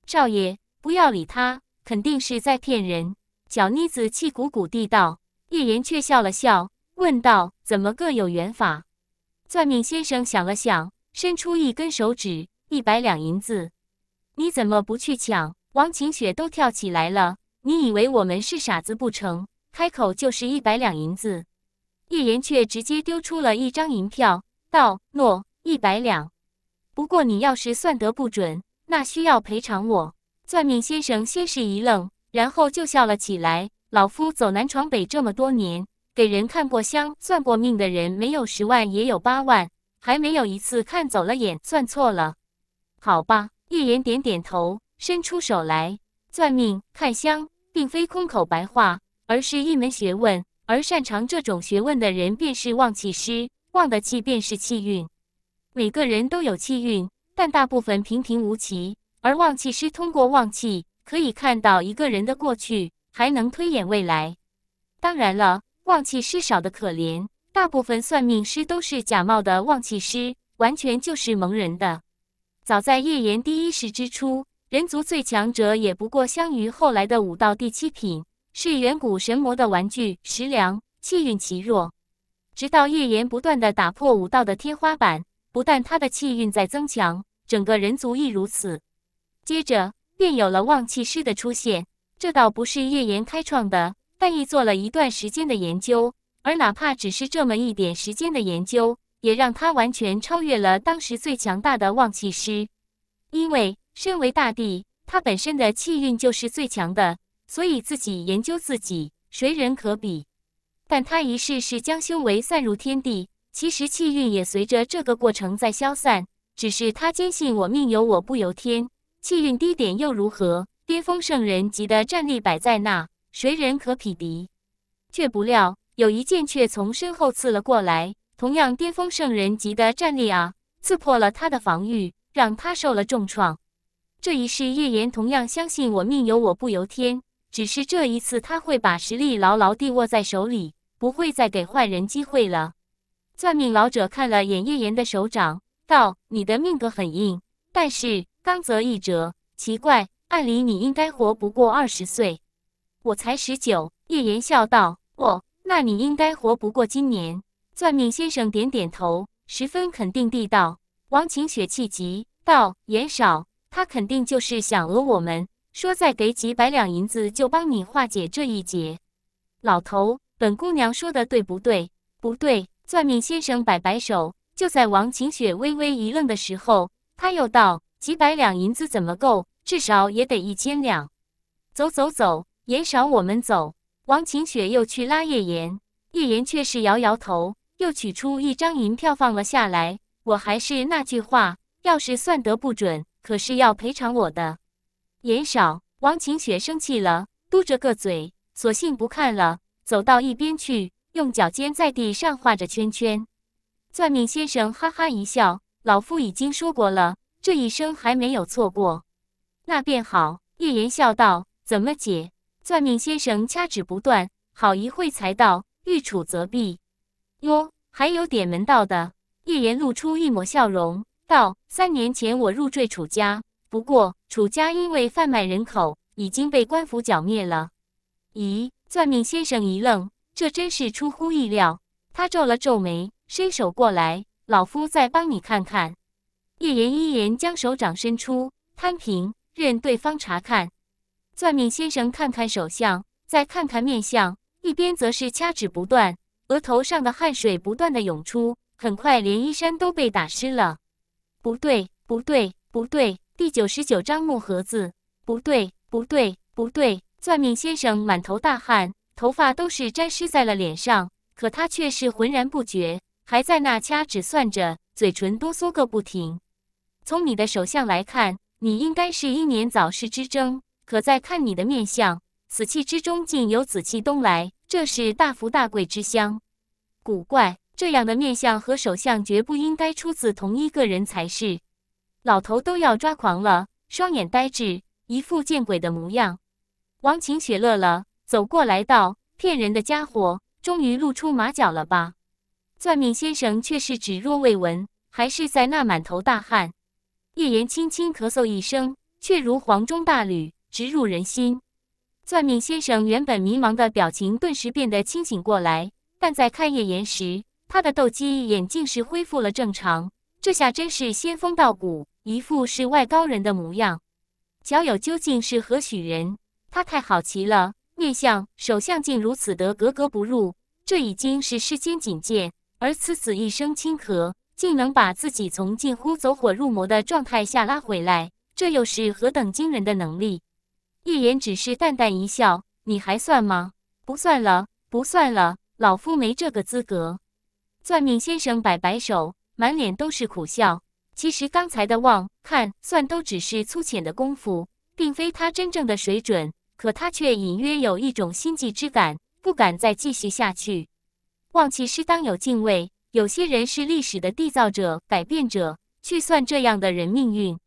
A: 少爷，不要理他，肯定是在骗人。”小妮子气鼓鼓地道。叶言却笑了笑，问道：“怎么个有缘法？”算命先生想了想，伸出一根手指：“一百两银子，你怎么不去抢？”王晴雪都跳起来了，你以为我们是傻子不成？开口就是一百两银子，叶岩却直接丢出了一张银票，道：“诺，一百两。不过你要是算得不准，那需要赔偿我。”算命先生先是一愣，然后就笑了起来：“老夫走南闯北这么多年，给人看过香、算过命的人没有十万也有八万，还没有一次看走了眼、算错了。好吧。”叶岩点点头，伸出手来。算命看香，并非空口白话。而是一门学问，而擅长这种学问的人便是望气师。望的气便是气运，每个人都有气运，但大部分平平无奇。而望气师通过望气，可以看到一个人的过去，还能推演未来。当然了，望气师少得可怜，大部分算命师都是假冒的望气师，完全就是蒙人的。早在叶岩第一世之初，人族最强者也不过相于后来的武道第七品。是远古神魔的玩具，食粮，气运极弱。直到叶岩不断的打破武道的天花板，不但他的气运在增强，整个人族亦如此。接着便有了望气师的出现，这倒不是叶岩开创的，但亦做了一段时间的研究。而哪怕只是这么一点时间的研究，也让他完全超越了当时最强大的望气师，因为身为大帝，他本身的气运就是最强的。所以自己研究自己，谁人可比？但他一世是将修为散入天地，其实气运也随着这个过程在消散。只是他坚信我命由我不由天，气运低点又如何？巅峰圣人级的战力摆在那，谁人可匹敌？却不料有一剑却从身后刺了过来，同样巅峰圣人级的战力啊，刺破了他的防御，让他受了重创。这一世叶岩同样相信我命由我不由天。只是这一次，他会把实力牢牢地握在手里，不会再给坏人机会了。算命老者看了眼叶岩的手掌，道：“你的命格很硬，但是刚则易折。奇怪，按理你应该活不过二十岁，我才十九。”叶岩笑道：“哦，那你应该活不过今年。”算命先生点点头，十分肯定地道。王晴雪气急道：“岩少，他肯定就是想讹我们。”说再给几百两银子，就帮你化解这一劫。老头，本姑娘说的对不对？不对。算命先生摆摆手。就在王晴雪微微一愣的时候，他又道：“几百两银子怎么够？至少也得一千两。”走走走，言少，我们走。王晴雪又去拉叶言，叶言却是摇摇头，又取出一张银票放了下来。我还是那句话，要是算得不准，可是要赔偿我的。言少，王晴雪生气了，嘟着个嘴，索性不看了，走到一边去，用脚尖在地上画着圈圈。算命先生哈哈一笑：“老夫已经说过了，这一生还没有错过。”那便好。叶言笑道：“怎么解？”算命先生掐指不断，好一会才道：“欲楚则必。”哟，还有点门道的。叶言露出一抹笑容，道：“三年前我入赘楚家。”不过，楚家因为贩卖人口已经被官府剿灭了。咦？算命先生一愣，这真是出乎意料。他皱了皱眉，伸手过来：“老夫再帮你看看。”叶言依言将手掌伸出，摊平，任对方查看。算命先生看看手相，再看看面相，一边则是掐指不断，额头上的汗水不断的涌出，很快连衣衫都被打湿了。不对，不对，不对！第九十九章木盒子，不对，不对，不对！算命先生满头大汗，头发都是沾湿在了脸上，可他却是浑然不觉，还在那掐指算着，嘴唇哆嗦个不停。从你的手相来看，你应该是一年早逝之争；可再看你的面相，死气之中竟有紫气东来，这是大福大贵之乡。古怪，这样的面相和手相绝不应该出自同一个人才是。老头都要抓狂了，双眼呆滞，一副见鬼的模样。王晴雪乐了，走过来道：“骗人的家伙，终于露出马脚了吧？”算命先生却是只若未闻，还是在那满头大汗。叶岩轻轻咳嗽一声，却如黄钟大吕，直入人心。算命先生原本迷茫的表情顿时变得清醒过来，但在看叶岩时，他的斗鸡眼竟是恢复了正常。这下真是仙风道骨。一副世外高人的模样，小友究竟是何许人？他太好奇了，面相、手相竟如此的格格不入，这已经是世间仅见。而此子一生清咳，竟能把自己从近乎走火入魔的状态下拉回来，这又是何等惊人的能力？叶言只是淡淡一笑：“你还算吗？不算了，不算了，老夫没这个资格。”算命先生摆摆手，满脸都是苦笑。其实刚才的望、看、算都只是粗浅的功夫，并非他真正的水准。可他却隐约有一种心悸之感，不敢再继续下去。望气师当有敬畏，有些人是历史的缔造者、改变者，去算这样的人命运，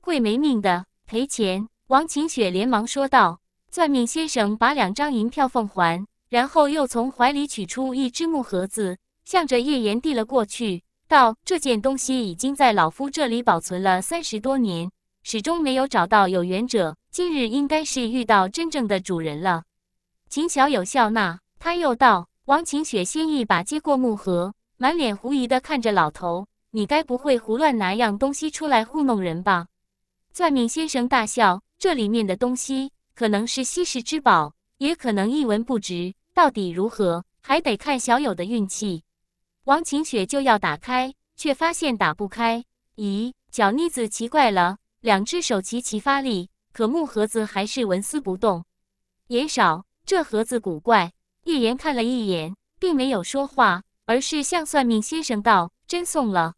A: 会没命的，赔钱。王晴雪连忙说道：“算命先生，把两张银票奉还。”然后又从怀里取出一只木盒子，向着叶岩递了过去。道：“这件东西已经在老夫这里保存了三十多年，始终没有找到有缘者。今日应该是遇到真正的主人了。秦小友笑纳。他又道：“王晴雪先一把接过木盒，满脸狐疑的看着老头，你该不会胡乱拿样东西出来糊弄人吧？”算命先生大笑：“这里面的东西可能是稀世之宝，也可能一文不值，到底如何，还得看小友的运气。”王晴雪就要打开，却发现打不开。咦，小妮子奇怪了，两只手齐齐发力，可木盒子还是纹丝不动。言少，这盒子古怪。叶言看了一眼，并没有说话，而是向算命先生道：“真送了，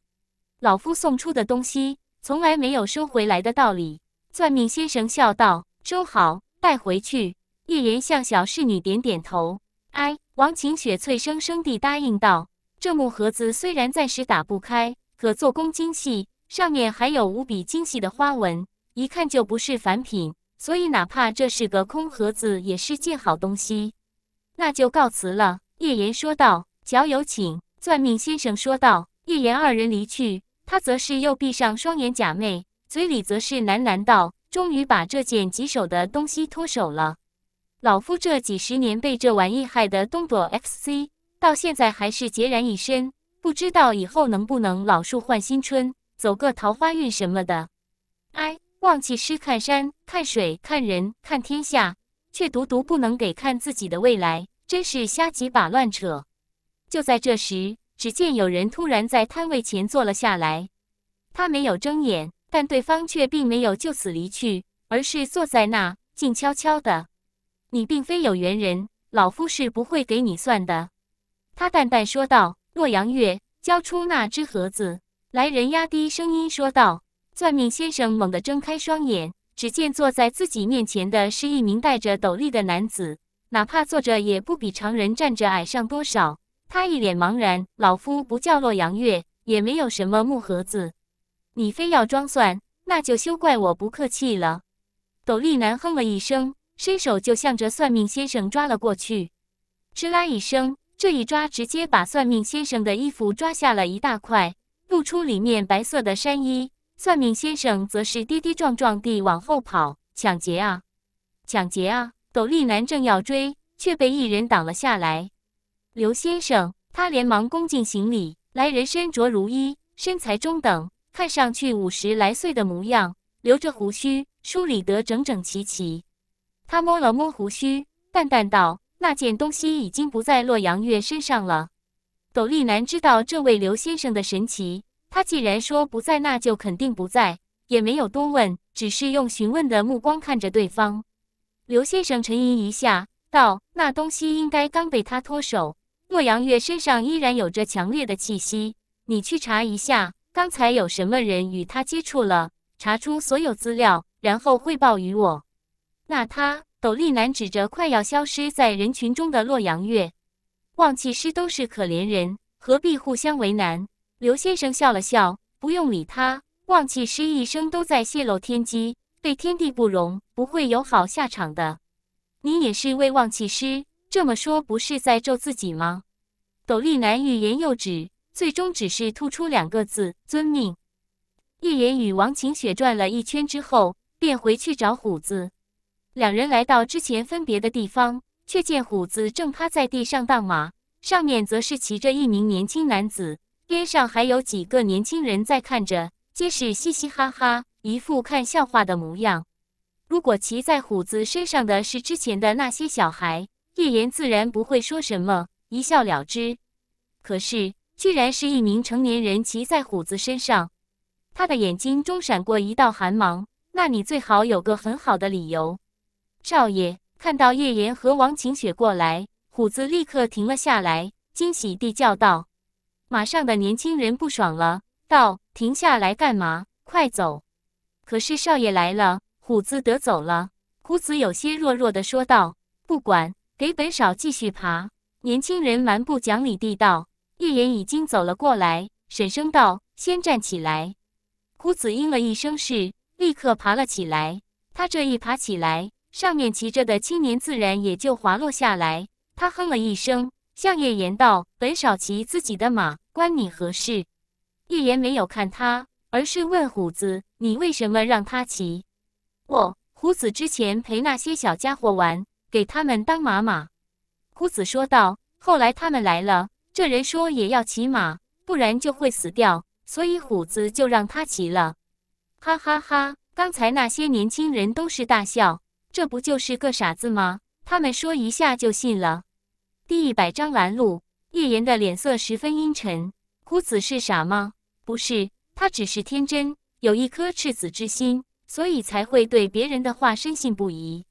A: 老夫送出的东西，从来没有收回来的道理。”算命先生笑道：“收好，带回去。”叶言向小侍女点点头。哎，王晴雪脆生生地答应道。这木盒子虽然暂时打不开，可做工精细，上面还有无比精细的花纹，一看就不是凡品。所以哪怕这是个空盒子，也是件好东西。那就告辞了。”叶岩说道，“小友请。”算命先生说道。叶岩二人离去，他则是又闭上双眼假寐，嘴里则是喃喃道：“终于把这件棘手的东西脱手了。老夫这几十年被这玩意害得东躲西 c 到现在还是孑然一身，不知道以后能不能老树换新春，走个桃花运什么的。哎，忘记诗看山看水看人看天下，却独独不能给看自己的未来，真是瞎几把乱扯。就在这时，只见有人突然在摊位前坐了下来。他没有睁眼，但对方却并没有就此离去，而是坐在那静悄悄的。你并非有缘人，老夫是不会给你算的。他淡淡说道：“洛阳月，交出那只盒子。”来人压低声音说道。算命先生猛地睁开双眼，只见坐在自己面前的是一名戴着斗笠的男子，哪怕坐着也不比常人站着矮上多少。他一脸茫然：“老夫不叫洛阳月，也没有什么木盒子，你非要装蒜，那就休怪我不客气了。”斗笠男哼了一声，伸手就向着算命先生抓了过去。吱啦一声。这一抓直接把算命先生的衣服抓下了一大块，露出里面白色的山衣。算命先生则是跌跌撞撞地往后跑。抢劫啊！抢劫啊！斗笠男正要追，却被一人挡了下来。刘先生，他连忙恭敬行礼。来人身着如衣，身材中等，看上去五十来岁的模样，留着胡须，梳理得整整齐齐。他摸了摸胡须，淡淡道。那件东西已经不在洛阳月身上了。斗笠男知道这位刘先生的神奇，他既然说不在，那就肯定不在，也没有多问，只是用询问的目光看着对方。刘先生沉吟一下，道：“那东西应该刚被他脱手，洛阳月身上依然有着强烈的气息。你去查一下，刚才有什么人与他接触了？查出所有资料，然后汇报于我。那他……”斗笠男指着快要消失在人群中的洛阳月，望气师都是可怜人，何必互相为难？刘先生笑了笑，不用理他。望气师一生都在泄露天机，对天地不容，不会有好下场的。你也是位望气师，这么说不是在咒自己吗？斗笠男欲言又止，最终只是吐出两个字：遵命。一言与王晴雪转了一圈之后，便回去找虎子。两人来到之前分别的地方，却见虎子正趴在地上荡马，上面则是骑着一名年轻男子，边上还有几个年轻人在看着，皆是嘻嘻哈哈，一副看笑话的模样。如果骑在虎子身上的是之前的那些小孩，叶言自然不会说什么，一笑了之。可是，居然是一名成年人骑在虎子身上，他的眼睛中闪过一道寒芒。那你最好有个很好的理由。少爷看到叶岩和王晴雪过来，虎子立刻停了下来，惊喜地叫道：“马上的年轻人不爽了，道：‘停下来干嘛？快走！’可是少爷来了，虎子得走了。”虎子有些弱弱的说道：“不管，给本少继续爬。”年轻人蛮不讲理地道：“叶岩已经走了过来，沈声道：‘先站起来。’”虎子应了一声是，立刻爬了起来。他这一爬起来，上面骑着的青年自然也就滑落下来。他哼了一声，向叶言道：“本少骑自己的马，关你何事？”叶言没有看他，而是问虎子：“你为什么让他骑？”“我，虎子之前陪那些小家伙玩，给他们当马马。”虎子说道。“后来他们来了，这人说也要骑马，不然就会死掉，所以虎子就让他骑了。”“哈哈哈！”刚才那些年轻人都是大笑。这不就是个傻子吗？他们说一下就信了。第一百章拦路，叶岩的脸色十分阴沉。虎子是傻吗？不是，他只是天真，有一颗赤子之心，所以才会对别人的话深信不疑。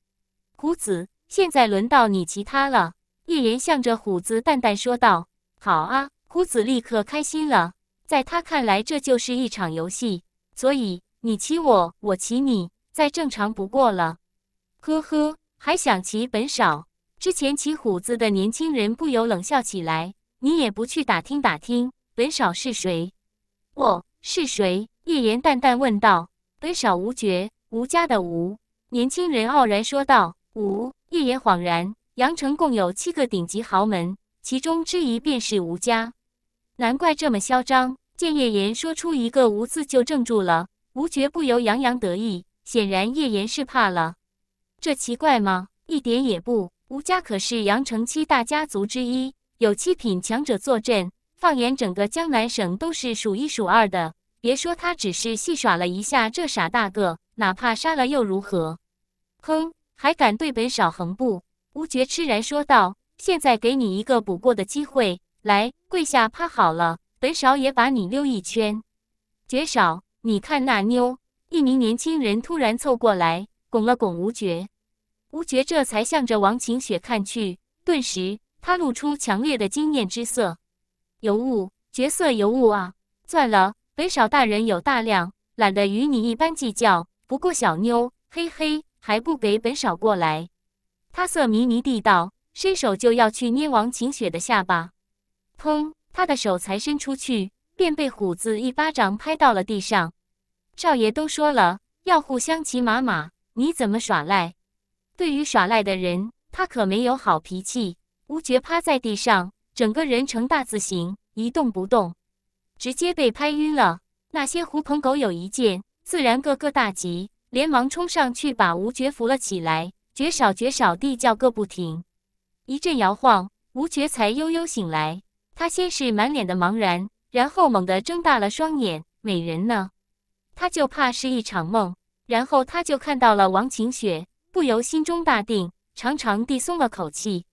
A: 虎子，现在轮到你骑他了。叶岩向着虎子淡淡说道：“好啊。”虎子立刻开心了，在他看来这就是一场游戏，所以你骑我，我骑你，再正常不过了。呵呵，还想起本少？之前骑虎子的年轻人不由冷笑起来。你也不去打听打听，本少是谁？我是谁？叶岩淡淡问道。本少无觉，吴家的吴。年轻人傲然说道。吴。叶岩恍然，羊城共有七个顶级豪门，其中之一便是吴家，难怪这么嚣张。见叶岩说出一个吴字就怔住了，吴觉不由洋洋得意。显然叶岩是怕了。这奇怪吗？一点也不。吴家可是阳城七大家族之一，有七品强者坐镇，放眼整个江南省都是数一数二的。别说他只是戏耍了一下这傻大个，哪怕杀了又如何？哼，还敢对本少横步？吴觉痴然说道：“现在给你一个补过的机会，来，跪下趴好了，本少也把你溜一圈。”觉少，你看那妞。一名年轻人突然凑过来，拱了拱吴觉。吴绝这才向着王晴雪看去，顿时他露出强烈的惊艳之色。尤物，绝色尤物啊！算了，本少大人有大量，懒得与你一般计较。不过小妞，嘿嘿，还不给本少过来？他色迷迷地道，伸手就要去捏王晴雪的下巴。砰！他的手才伸出去，便被虎子一巴掌拍到了地上。少爷都说了，要互相骑马马，你怎么耍赖？对于耍赖的人，他可没有好脾气。吴觉趴在地上，整个人呈大字形，一动不动，直接被拍晕了。那些狐朋狗友一见，自然个个大急，连忙冲上去把吴觉扶了起来。觉少觉少地叫个不停，一阵摇晃，吴觉才悠悠醒来。他先是满脸的茫然，然后猛地睁大了双眼：“美人呢？”他就怕是一场梦，然后他就看到了王晴雪。不由心中大定，长长地松了口气。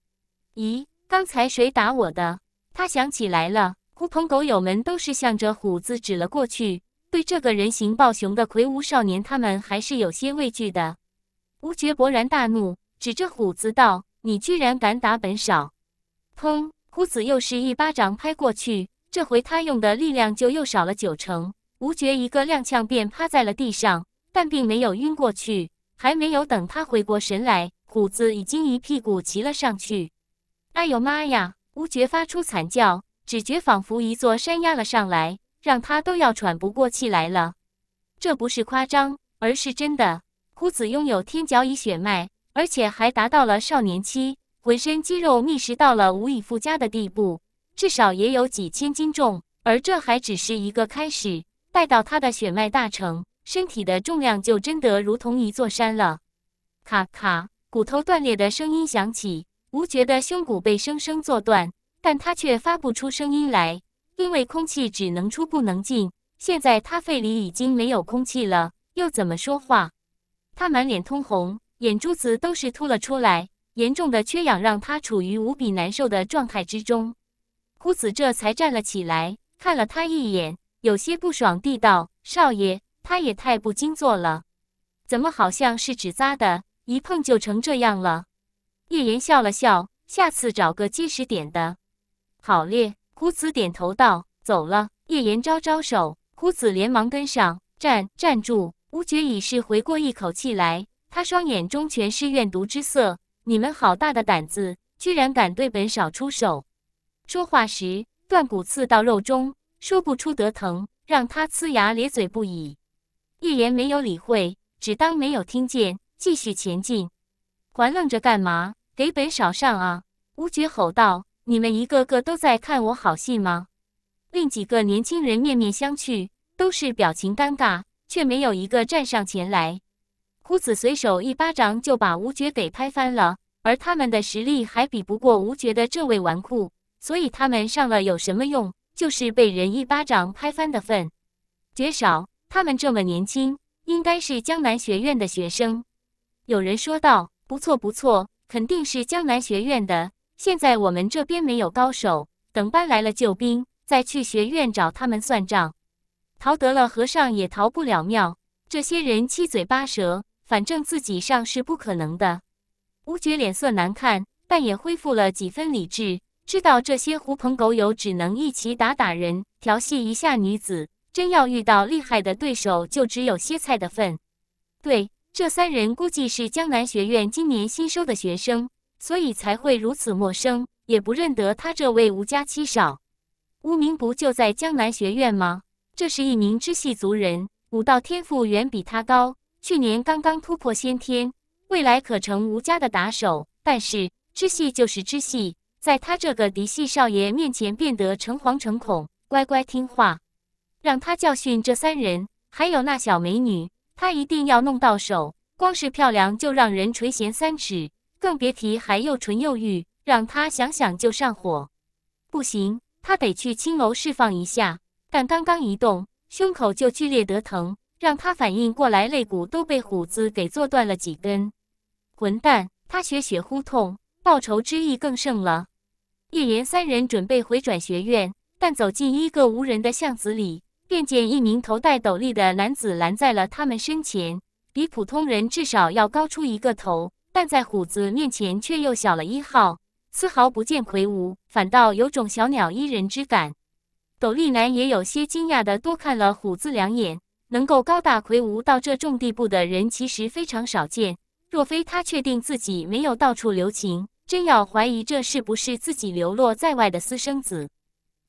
A: 咦，刚才谁打我的？他想起来了，狐朋狗友们都是向着虎子指了过去。对这个人形暴熊的魁梧少年，他们还是有些畏惧的。吴觉勃然大怒，指着虎子道：“你居然敢打本少！”砰，虎子又是一巴掌拍过去，这回他用的力量就又少了九成。吴觉一个踉跄，便趴在了地上，但并没有晕过去。还没有等他回过神来，虎子已经一屁股骑了上去。哎呦妈呀！吴觉发出惨叫，只觉仿佛一座山压了上来，让他都要喘不过气来了。这不是夸张，而是真的。虎子拥有天角蚁血脉，而且还达到了少年期，浑身肌肉密实到了无以复加的地步，至少也有几千斤重。而这还只是一个开始，待到他的血脉大成。身体的重量就真的如同一座山了，咔咔，骨头断裂的声音响起。吴觉的胸骨被生生做断，但他却发不出声音来，因为空气只能出不能进。现在他肺里已经没有空气了，又怎么说话？他满脸通红，眼珠子都是凸了出来。严重的缺氧让他处于无比难受的状态之中。胡子这才站了起来，看了他一眼，有些不爽地道：“少爷。”他也太不经做了，怎么好像是纸扎的？一碰就成这样了。叶岩笑了笑，下次找个结实点的。好咧，胡子点头道：“走了。”叶岩招招手，胡子连忙跟上。站站住！吴觉已是回过一口气来，他双眼中全是怨毒之色。你们好大的胆子，居然敢对本少出手！说话时，断骨刺到肉中，说不出的疼，让他呲牙咧嘴不已。一言没有理会，只当没有听见，继续前进。还愣着干嘛？给本少上啊！吴觉吼道：“你们一个个都在看我好戏吗？”另几个年轻人面面相觑，都是表情尴尬，却没有一个站上前来。胡子随手一巴掌就把吴觉给拍翻了，而他们的实力还比不过吴觉的这位纨绔，所以他们上了有什么用？就是被人一巴掌拍翻的份。觉少。他们这么年轻，应该是江南学院的学生。有人说道：“不错，不错，肯定是江南学院的。现在我们这边没有高手，等搬来了救兵，再去学院找他们算账。逃得了和尚也逃不了庙。”这些人七嘴八舌，反正自己上是不可能的。吴觉脸色难看，但也恢复了几分理智，知道这些狐朋狗友只能一起打打人，调戏一下女子。真要遇到厉害的对手，就只有歇菜的份。对，这三人估计是江南学院今年新收的学生，所以才会如此陌生，也不认得他这位吴家七少。吴明不就在江南学院吗？这是一名支系族人，武道天赋远比他高，去年刚刚突破先天，未来可成吴家的打手。但是支系就是支系，在他这个嫡系少爷面前变得诚惶诚恐，乖乖听话。让他教训这三人，还有那小美女，他一定要弄到手。光是漂亮就让人垂涎三尺，更别提还又纯又欲，让他想想就上火。不行，他得去青楼释放一下。但刚刚一动，胸口就剧烈得疼，让他反应过来，肋骨都被虎子给做断了几根。混蛋，他血血呼痛，报仇之意更盛了。叶岩三人准备回转学院，但走进一个无人的巷子里。便见一名头戴斗笠的男子拦在了他们身前，比普通人至少要高出一个头，但在虎子面前却又小了一号，丝毫不见魁梧，反倒有种小鸟依人之感。斗笠男也有些惊讶的多看了虎子两眼，能够高大魁梧到这种地步的人其实非常少见，若非他确定自己没有到处留情，真要怀疑这是不是自己流落在外的私生子。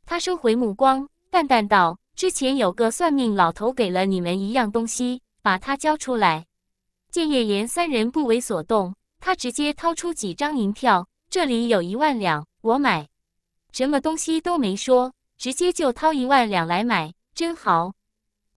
A: 他收回目光，淡淡道。之前有个算命老头给了你们一样东西，把它交出来。见叶严三人不为所动，他直接掏出几张银票，这里有一万两，我买，什么东西都没说，直接就掏一万两来买，真豪。